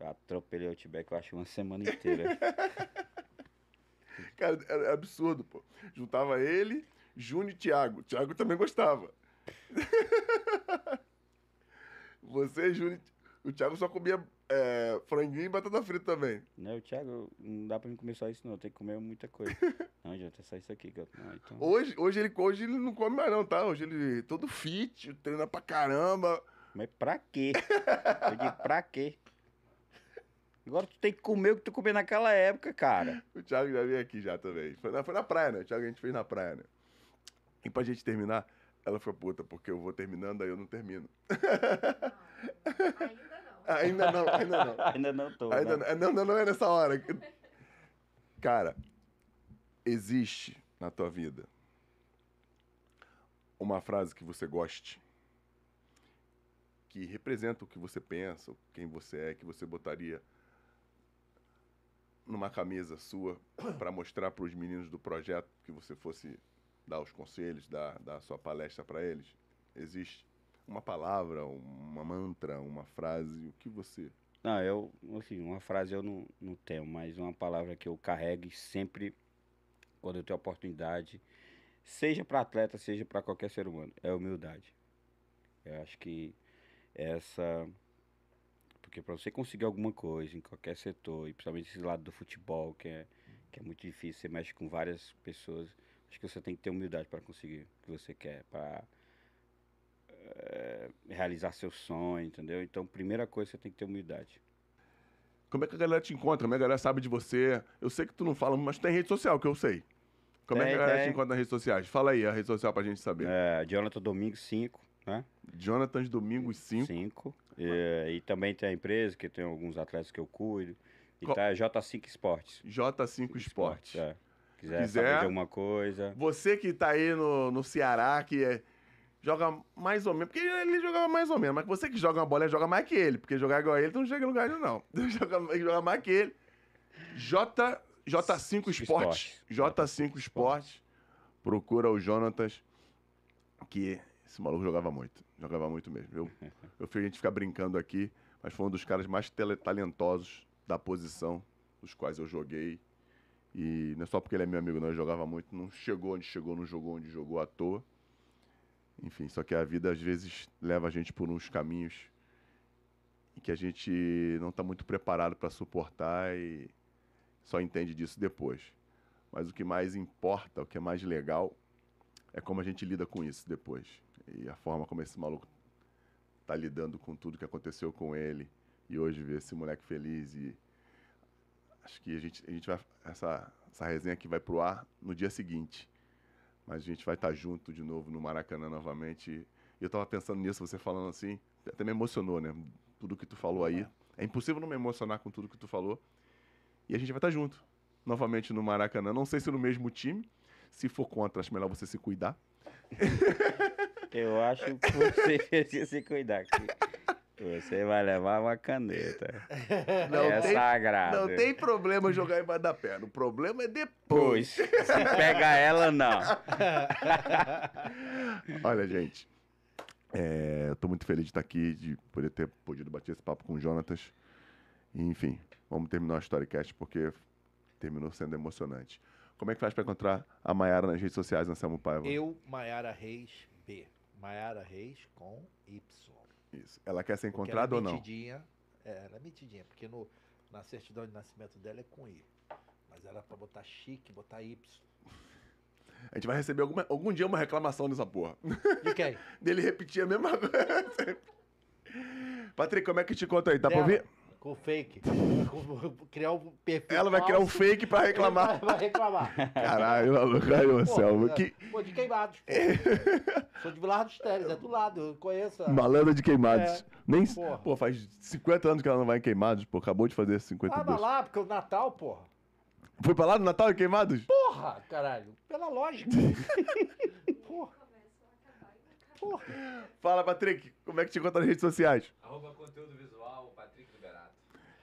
eu atropelei o Outback, eu acho, uma semana inteira. Cara, era absurdo, pô. Juntava ele, Júnior e Thiago. Thiago também gostava. Você, Júnior, o Thiago só comia é, franguinho e batata frita também. Não, Thiago, não dá pra mim comer só isso não, tem que comer muita coisa. não, adianta, é só isso aqui. Eu... Não, então... hoje, hoje, ele, hoje ele não come mais não, tá? Hoje ele todo fit, treina pra caramba. Mas pra quê? Eu digo, pra quê? Agora tu tem que comer o que tu comia naquela época, cara. O Thiago já veio aqui já também. Foi na, foi na praia, né? O Thiago a gente fez na praia, né? E pra gente terminar, ela foi puta, porque eu vou terminando, aí eu não termino. ainda não. Ainda não, ainda não. ainda não tô. Ainda né? não, não, não é nessa hora. Cara, existe na tua vida uma frase que você goste, que representa o que você pensa, quem você é, que você botaria numa camisa sua para mostrar para os meninos do projeto que você fosse dar os conselhos, dar, dar a sua palestra para eles? Existe? uma palavra, uma mantra, uma frase, o que você. Não, eu, assim, uma frase eu não, não tenho, mas uma palavra que eu carregue sempre quando eu tenho oportunidade, seja para atleta, seja para qualquer ser humano, é humildade. Eu acho que essa. Porque para você conseguir alguma coisa em qualquer setor, e principalmente esse lado do futebol, que é, que é muito difícil, você mexe com várias pessoas, acho que você tem que ter humildade para conseguir o que você quer, para é, realizar seu sonho, entendeu? Então, primeira coisa, você tem que ter humildade. Como é que a galera te encontra? Como é que a galera sabe de você? Eu sei que tu não fala, mas tem rede social, que eu sei. Como é tem, é que a galera tem. te encontra nas redes sociais? Fala aí a rede social pra gente saber. É, Jonathan Domingos 5, né? Jonathan Domingos 5. 5. e também tem a empresa, que tem alguns atletas que eu cuido. E Co... tá J5 Esportes. J5 Esportes. É. Quiser, Quiser saber de alguma coisa. Você que tá aí no, no Ceará, que é joga mais ou menos. Porque ele jogava mais ou menos, mas você que joga uma bola joga mais que ele. Porque jogar igual a ele, tu não chega em lugar nenhum, não. Joga, joga mais que ele. J, J5 Esportes. J5 Esportes. Procura o Jonatas, que esse maluco jogava muito. Jogava muito mesmo. Eu, eu fiz a gente ficar brincando aqui, mas foi um dos caras mais talentosos da posição dos quais eu joguei. E não é só porque ele é meu amigo, não. Ele jogava muito. Não chegou onde chegou, não jogou onde jogou à toa. Enfim, só que a vida às vezes leva a gente por uns caminhos e que a gente não está muito preparado para suportar e só entende disso depois. Mas o que mais importa, o que é mais legal, é como a gente lida com isso depois. E a forma como esse maluco está lidando com tudo que aconteceu com ele. E hoje ver esse moleque feliz e acho que a gente, a gente vai. Essa, essa resenha aqui vai pro ar no dia seguinte. Mas a gente vai estar tá junto de novo no Maracanã novamente. E eu estava pensando nisso, você falando assim, até me emocionou, né? Tudo que tu falou aí. É, é impossível não me emocionar com tudo que tu falou. E a gente vai estar tá junto novamente no Maracanã. Não sei se no mesmo time. Se for contra, acho melhor você se cuidar. Eu acho que você precisa se cuidar. Você vai levar uma caneta. Não é tem, sagrado. Não tem problema jogar embaixo da perna. O problema é depois. se pega ela, não. Olha, gente. É, eu tô muito feliz de estar aqui, de poder ter podido bater esse papo com o Jonatas. Enfim, vamos terminar o Storycast porque terminou sendo emocionante. Como é que faz para encontrar a Maiara nas redes sociais, Anselmo Paiva? Eu, Maiara Reis B. Maiara Reis com Y. Isso. Ela quer ser é encontrada ou não? Metidinha, é, ela é metidinha, porque no, na certidão de nascimento dela é com I. Mas era pra botar chique, botar Y. A gente vai receber alguma, algum dia uma reclamação dessa porra. De quem? Dele repetir a mesma coisa. Patrick, como é que te conta aí? Tá dela. pra ouvir? com fake. criar um perfil. Ela vai criar um fake pra reclamar. Vai, reclamar. Caralho, maluco. Aí, Marcelo. É, que... pô, de queimados. É. Sou de Vilar dos Teres, é do lado, eu conheço. A... Malandra de queimados. É. Nem. Pô, faz 50 anos que ela não vai em queimados, pô. Acabou de fazer 52. Tava lá, porque o Natal, porra. Foi pra lá no Natal em queimados? Porra, caralho. Pela lógica. porra. Porra. Fala, Patrick, como é que te encontra nas redes sociais? Arroba conteúdo visual.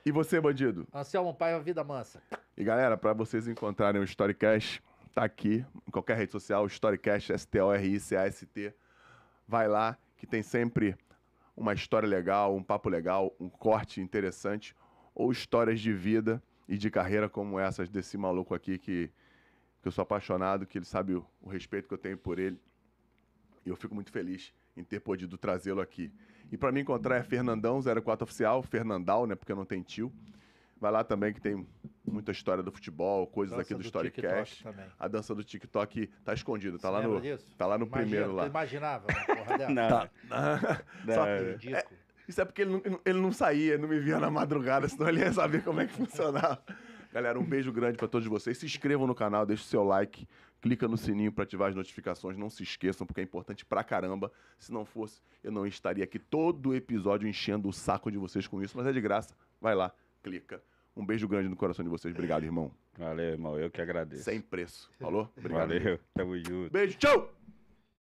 E você, bandido? Anselmo Paiva Vida Mansa. E galera, para vocês encontrarem o Storycast, tá aqui em qualquer rede social, Storycast, S-T-O-R-I-C-A-S-T. Vai lá, que tem sempre uma história legal, um papo legal, um corte interessante, ou histórias de vida e de carreira como essas desse maluco aqui que, que eu sou apaixonado, que ele sabe o, o respeito que eu tenho por ele. E eu fico muito feliz em ter podido trazê-lo aqui. E para me encontrar é Fernandão 04 Oficial, Fernandal, né? Porque não tem tio. Vai lá também que tem muita história do futebol, coisas dança aqui do, do Storycast. A dança do TikTok tá escondida, tá, tá lá no tá lá no primeiro lá. Eu imaginava, né, porra dela. não. Tá. não. Só, não. É, é, isso é porque ele não, ele não saía, não me via na madrugada, senão ele ia saber como é que funcionava. Galera, um beijo grande para todos vocês. Se inscrevam no canal, deixem o seu like, clica no sininho para ativar as notificações, não se esqueçam, porque é importante pra caramba. Se não fosse, eu não estaria aqui todo episódio enchendo o saco de vocês com isso, mas é de graça. Vai lá, clica. Um beijo grande no coração de vocês. Obrigado, irmão. Valeu, irmão. Eu que agradeço. Sem preço. Falou? Obrigado. Valeu. Tamo junto. Beijo. Tchau.